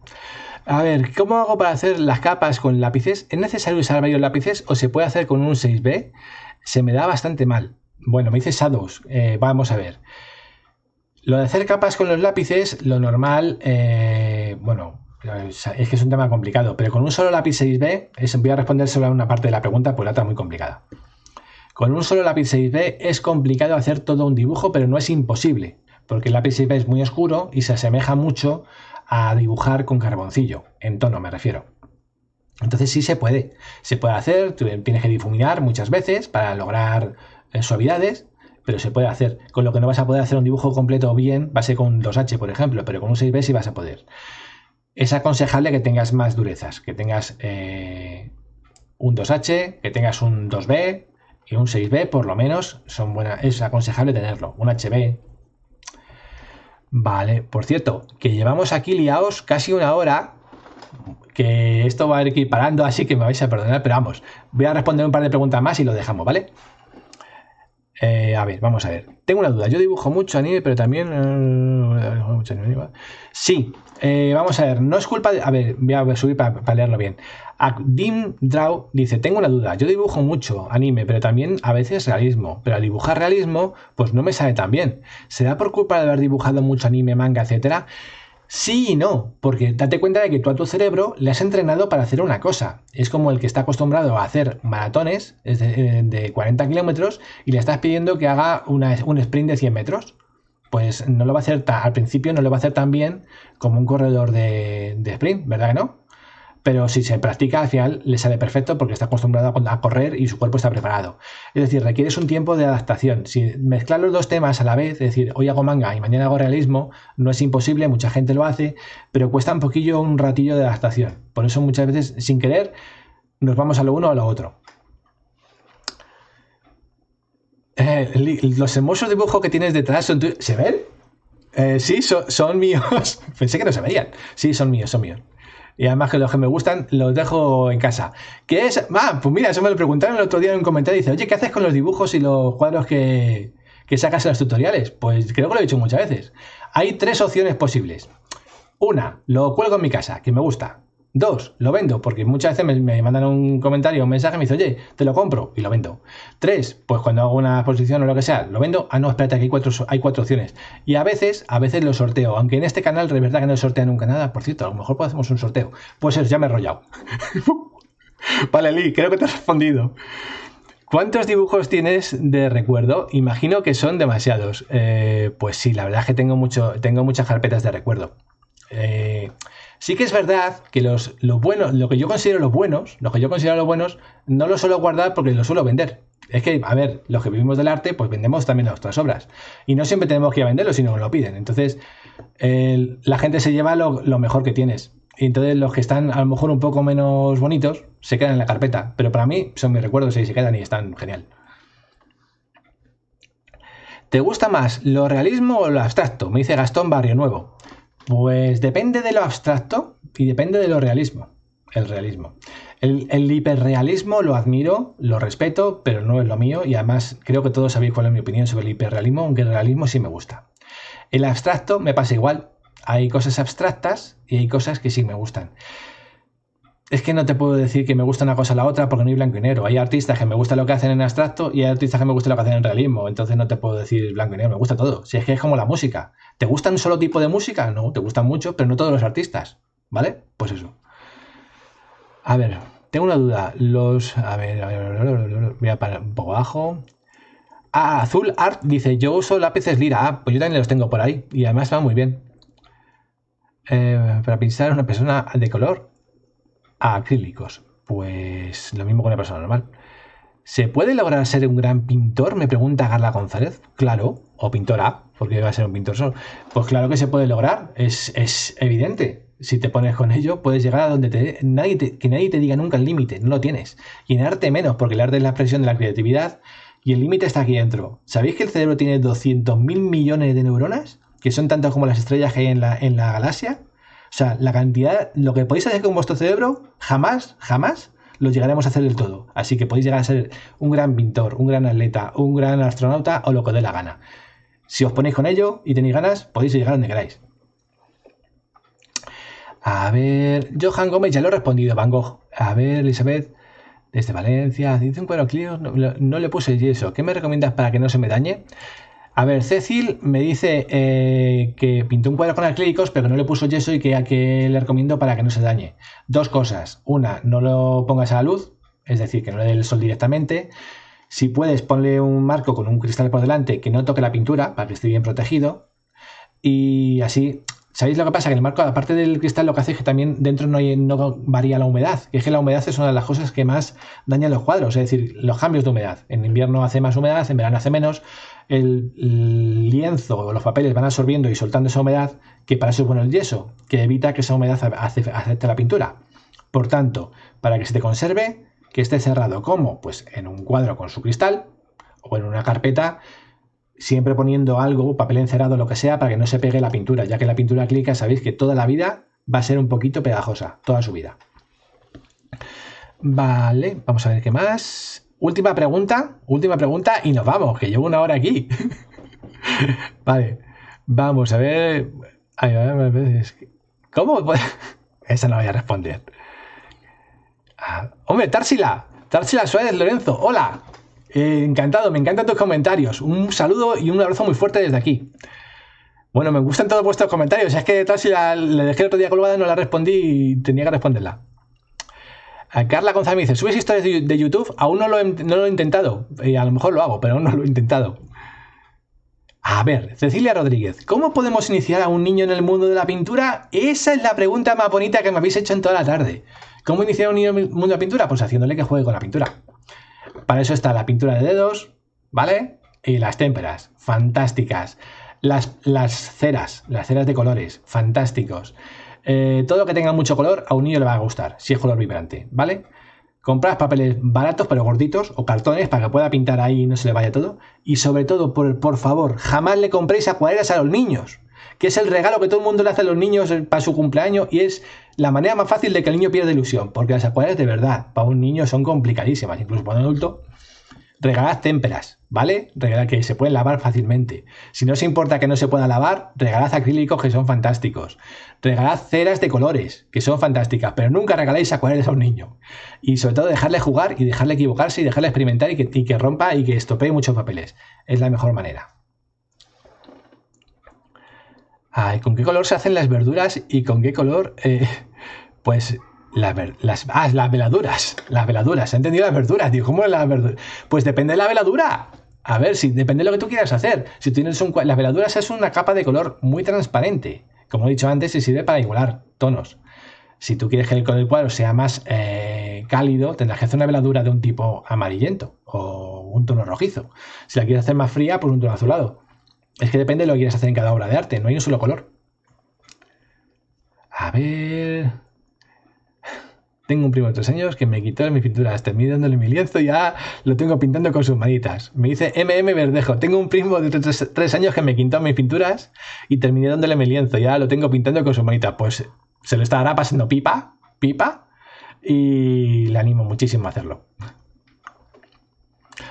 A ver, ¿cómo hago para hacer las capas con lápices? ¿Es necesario usar varios lápices o se puede hacer con un 6B? Se me da bastante mal. Bueno, me dice Shadows. Eh, vamos a ver. Lo de hacer capas con los lápices, lo normal, eh, bueno, es que es un tema complicado, pero con un solo lápiz 6B, voy a responder solo a una parte de la pregunta, pues la otra es muy complicada. Con un solo lápiz 6B es complicado hacer todo un dibujo, pero no es imposible, porque el lápiz 6B es muy oscuro y se asemeja mucho dibujar con carboncillo, en tono me refiero. Entonces sí se puede, se puede hacer, tienes que difuminar muchas veces para lograr eh, suavidades, pero se puede hacer. Con lo que no vas a poder hacer un dibujo completo bien, va a ser con 2H, por ejemplo, pero con un 6B sí vas a poder. Es aconsejable que tengas más durezas, que tengas eh, un 2H, que tengas un 2B y un 6B, por lo menos, son buenas, es aconsejable tenerlo. Un HB, Vale, por cierto, que llevamos aquí liados casi una hora, que esto va a ir equiparando, así que me vais a perdonar, pero vamos, voy a responder un par de preguntas más y lo dejamos, ¿vale? Eh, a ver, vamos a ver. Tengo una duda. Yo dibujo mucho anime, pero también. Eh, sí, eh, vamos a ver. No es culpa de. A ver, voy a subir para, leerlo bien. Dim Draw dice: Tengo una duda. Yo dibujo mucho anime, pero también a veces realismo. Pero al dibujar realismo, pues no me sale tan bien. ¿Será por culpa de haber dibujado mucho anime, manga, etcétera? Sí y no, porque date cuenta de que tú a tu cerebro le has entrenado para hacer una cosa. Es como el que está acostumbrado a hacer maratones de 40 eh, kilómetros y le estás pidiendo que haga un sprint de 100 metros. Pues no lo va a hacer al principio no lo va a hacer tan bien como un corredor de, de sprint, ¿verdad que no? pero si se practica al final le sale perfecto porque está acostumbrado a correr y su cuerpo está preparado. Es decir, requieres un tiempo de adaptación. Si mezclar los dos temas a la vez, es decir, hoy hago manga y mañana hago realismo, no es imposible, mucha gente lo hace, pero cuesta un poquillo un ratillo de adaptación. Por eso muchas veces sin querer nos vamos a lo uno o a lo otro. Eh, los hermosos dibujos que tienes detrás son ¿Se ven? Eh, sí, son míos. Pensé que no se veían. Sí, son míos, son míos. Y además que los que me gustan los dejo en casa. Que es? Ah, pues mira, eso me lo preguntaron el otro día en un comentario. Dice, oye, ¿qué haces con los dibujos y los cuadros que, que sacas en los tutoriales? Pues creo que lo he dicho muchas veces. Hay tres opciones posibles. Una, lo cuelgo en mi casa, que me gusta. Dos, lo vendo, porque muchas veces me, mandan un comentario o un mensaje y me dicen, oye, te lo compro y lo vendo. Tres, pues cuando hago una exposición o lo que sea, lo vendo. Ah, no, espérate, aquí hay cuatro, hay opciones. Y a veces, a veces lo sorteo, aunque en este canal de verdad que no sortea nunca nada. Por cierto, a lo mejor podemos hacer un sorteo. Pues eso, ya me he rollado. vale, Lee, creo que te has respondido. ¿Cuántos dibujos tienes de recuerdo? Imagino que son demasiados. Eh, pues sí, la verdad es que tengo, mucho, tengo muchas carpetas de recuerdo. Eh, sí que es verdad que los, buenos, lo que yo considero los buenos, lo que yo considero los buenos, no los suelo guardar porque los suelo vender. Es que, a ver, los que vivimos del arte, pues vendemos también nuestras obras. Y no siempre tenemos que ir a venderlo, sino que lo piden. Entonces, la gente se lleva lo, lo mejor que tienes. Y entonces los que están a lo mejor un poco menos bonitos se quedan en la carpeta. Pero para mí son mis recuerdos y se quedan y están genial. ¿Te gusta más lo realismo o lo abstracto? Me dice Gastón Barrio Nuevo. Pues depende de lo abstracto y depende de lo realismo. El realismo. El, hiperrealismo lo admiro, lo respeto, pero no es lo mío y además creo que todos sabéis cuál es mi opinión sobre el hiperrealismo, aunque el realismo sí me gusta. El abstracto me pasa igual. Hay cosas abstractas y hay cosas que sí me gustan es que no te puedo decir que me gusta una cosa o la otra porque no hay blanco y negro. Hay artistas que me gusta lo que hacen en abstracto y hay artistas que me gusta lo que hacen en realismo. Entonces no te puedo decir blanco y negro, me gusta todo. Si es que es como la música. ¿Te gusta un solo tipo de música? No, te gustan mucho pero no todos los artistas. ¿Vale? Pues eso. A ver, tengo una duda. Los. A ver, a ver, voy a parar un poco abajo. Ah, Azul Art dice: Yo uso lápices Lira. Ah, pues yo también los tengo por ahí. Y además va muy bien. Eh, para pintar una persona de color acrílicos. Pues lo mismo con una persona normal. ¿Se puede lograr ser un gran pintor? Me pregunta Carla González. Claro, o pintora, porque va a ser un pintor solo. Pues claro que se puede lograr, es, evidente. Si te pones con ello, puedes llegar a donde te, nadie te, que nadie te diga nunca el límite, no lo tienes. Y en arte menos, porque el arte es la expresión de la creatividad y el límite está aquí dentro. ¿Sabéis que el cerebro tiene 200.000 millones de neuronas? Que son tantas como las estrellas que hay en la, en la galaxia. O sea, la cantidad, lo que podéis hacer con vuestro cerebro, jamás, jamás lo llegaremos a hacer del todo. Así que podéis llegar a ser un gran pintor, un gran atleta, un gran astronauta o lo que os dé la gana. Si os ponéis con ello y tenéis ganas, podéis llegar donde queráis. A ver, Johan Gómez ya lo he respondido, Van Gogh. A ver, Elizabeth, desde Valencia, dice un cuadro no, no, le puse eso. ¿Qué me recomiendas para que no se me dañe? A ver, Cecil me dice eh, que pintó un cuadro con acrílicos, pero no le puso yeso y que a qué le recomiendo para que no se dañe. Dos cosas. Una, no lo pongas a la luz, es decir, que no le dé el sol directamente. Si puedes, ponle un marco con un cristal por delante que no toque la pintura para que esté bien protegido. Y así ¿Sabéis lo que pasa? Que el marco, aparte del cristal, lo que hace es que también dentro no, varía la humedad. Que es que la humedad es una de las cosas que más dañan los cuadros, es decir, los cambios de humedad. En invierno hace más humedad, en verano hace menos. El lienzo o los papeles van absorbiendo y soltando esa humedad, que para eso es bueno el yeso, que evita que esa humedad acepte la pintura. Por tanto, para que se te conserve, que esté cerrado. como Pues en un cuadro con su cristal o en una carpeta siempre poniendo algo, papel encerado, lo que sea, para que no se pegue la pintura, ya que la pintura clica, sabéis que toda la vida va a ser un poquito pegajosa, toda su vida. Vale, vamos a ver qué más. Última pregunta, última pregunta y nos vamos, que llevo una hora aquí. vale, vamos a ver. ¿Cómo? Esa no voy a responder. Ah, hombre, Tarsila, Tarsila Suárez Lorenzo, hola. Eh, encantado, me encantan tus comentarios. Un saludo y un abrazo muy fuerte desde aquí. Bueno, me gustan todos vuestros comentarios. Es que tal si la, dejé el otro día colgada, no la respondí y tenía que responderla. A Carla González me dice, ¿subes historias de, YouTube? Aún no lo, he, intentado. y eh, a lo mejor lo hago, pero aún no lo he intentado. A ver, Cecilia Rodríguez, ¿cómo podemos iniciar a un niño en el mundo de la pintura? Esa es la pregunta más bonita que me habéis hecho en toda la tarde. ¿Cómo iniciar a un niño en el mundo de la pintura? Pues haciéndole que juegue con la pintura. Para eso está la pintura de dedos, ¿vale? Y las témperas, fantásticas. Las, las ceras, las ceras de colores, fantásticos. Eh, todo lo que tenga mucho color a un niño le va a gustar, si es color vibrante, ¿vale? Compras papeles baratos pero gorditos o cartones para que pueda pintar ahí y no se le vaya todo. Y sobre todo, por, por favor, jamás le compréis acuarelas a los niños que es el regalo que todo el mundo le hace a los niños eh, para su cumpleaños y es la manera más fácil de que el niño pierda ilusión, porque las acuarelas de verdad para un niño son complicadísimas, incluso para un adulto. Regalad témperas, ¿vale? Regalad que se pueden lavar fácilmente. Si no os importa que no se pueda lavar, regalad acrílicos que son fantásticos. Regalad ceras de colores, que son fantásticas, pero nunca regaléis acuarelas a un niño. Y sobre todo dejarle jugar y dejarle equivocarse y dejarle experimentar y que, y que rompa y que estopee muchos papeles. Es la mejor manera. ¿con qué color se hacen las verduras y con qué color, eh, pues, las, ah, las veladuras? Las veladuras, he entendido las verduras, ¿cómo las verduras? Pues depende de la veladura. A ver, si depende de lo que tú quieras hacer. Si tienes un, las veladuras es una capa de color muy transparente, como he dicho antes, y sirve para igualar tonos. Si tú quieres que el color cuadro sea más eh, cálido, tendrás que hacer una veladura de un tipo amarillento o un tono rojizo. Si la quieres hacer más fría, pues un tono azulado. Es que depende de lo que quieras hacer en cada obra de arte, no hay un solo color. A ver. Tengo un primo de tres años que me quitó mis pinturas, terminé dándole mi lienzo y ya lo tengo pintando con sus manitas. Me dice MM Verdejo, tengo un primo de tres, años que me quitó mis pinturas y terminé dándole mi lienzo, ya lo tengo pintando con sus manitas. Pues se lo estará pasando pipa, pipa, y le animo muchísimo a hacerlo.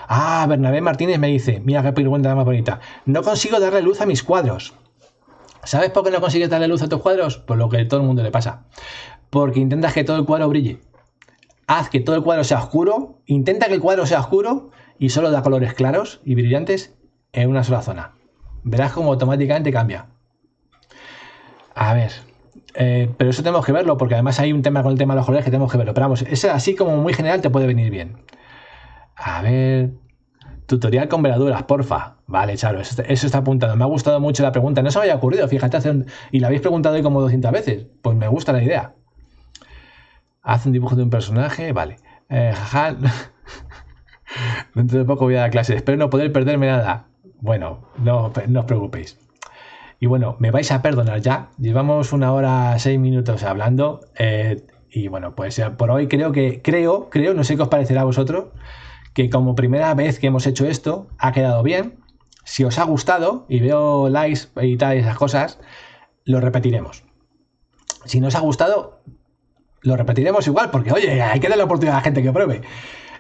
Ah, Bernabé Martínez me dice, mira qué pregunta más bonita. No consigo darle luz a mis cuadros. ¿Sabes por qué no consigues darle luz a tus cuadros? Por lo que a todo el mundo le pasa. Porque intentas que todo el cuadro brille. Haz que todo el cuadro sea oscuro, intenta que el cuadro sea oscuro y solo da colores claros y brillantes en una sola zona. Verás cómo automáticamente cambia. A ver, eh, pero eso tenemos que verlo, porque además hay un tema con el tema de los colores que tenemos que verlo. Pero vamos, eso así como muy general te puede venir bien. A ver. Tutorial con veladuras, porfa. Vale, Charo, eso está, apuntado. Me ha gustado mucho la pregunta. No se me había ocurrido, fíjate, y la habéis preguntado hoy como 200 veces. Pues me gusta la idea. Haz un dibujo de un personaje, vale. Eh, Dentro de poco voy a dar clases. Espero no poder perderme nada. Bueno, no, no os preocupéis. Y bueno, me vais a perdonar ya. Llevamos una hora, seis minutos hablando. Eh, y bueno, pues por hoy creo que, creo, creo, no sé qué os parecerá a vosotros, que como primera vez que hemos hecho esto, ha quedado bien. Si os ha gustado y veo likes y tal, esas cosas, lo repetiremos. Si no os ha gustado, lo repetiremos igual, porque oye, hay que dar la oportunidad a la gente que pruebe.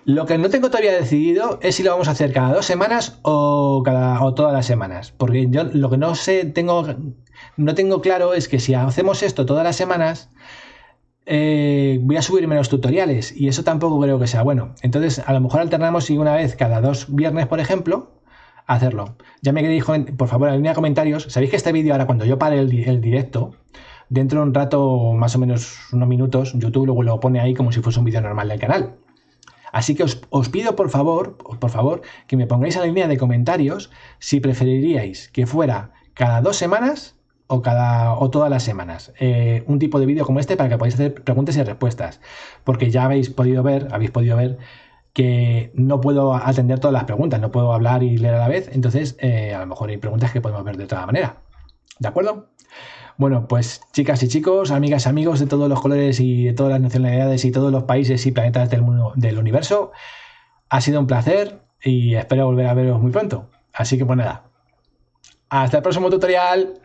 Lo que no tengo todavía decidido es si lo vamos a hacer cada dos semanas o, cada, o todas las semanas. Porque yo lo que no sé, tengo, no tengo claro es que si hacemos esto todas las semanas, eh, voy a subirme los tutoriales y eso tampoco creo que sea bueno. Entonces, a lo mejor alternamos y una vez cada dos viernes, por ejemplo, hacerlo. Ya me dijo por favor, en la línea de comentarios, sabéis que este vídeo ahora cuando yo pare el, directo, dentro de un rato, más o menos unos minutos, YouTube luego lo pone ahí como si fuese un vídeo normal del canal. Así que os, os, pido por favor, por favor, que me pongáis en la línea de comentarios si preferiríais que fuera cada dos semanas cada, o todas las semanas eh, un tipo de vídeo como este para que podáis hacer preguntas y respuestas. Porque ya habéis podido ver, habéis podido ver que no puedo atender todas las preguntas, no puedo hablar y leer a la vez, entonces eh, a lo mejor hay preguntas que podemos ver de otra manera. ¿De acuerdo? Bueno, pues chicas y chicos, amigas y amigos de todos los colores y de todas las nacionalidades y todos los países y planetas del, mundo, del universo, ha sido un placer y espero volver a veros muy pronto. Así que pues nada, hasta el próximo tutorial.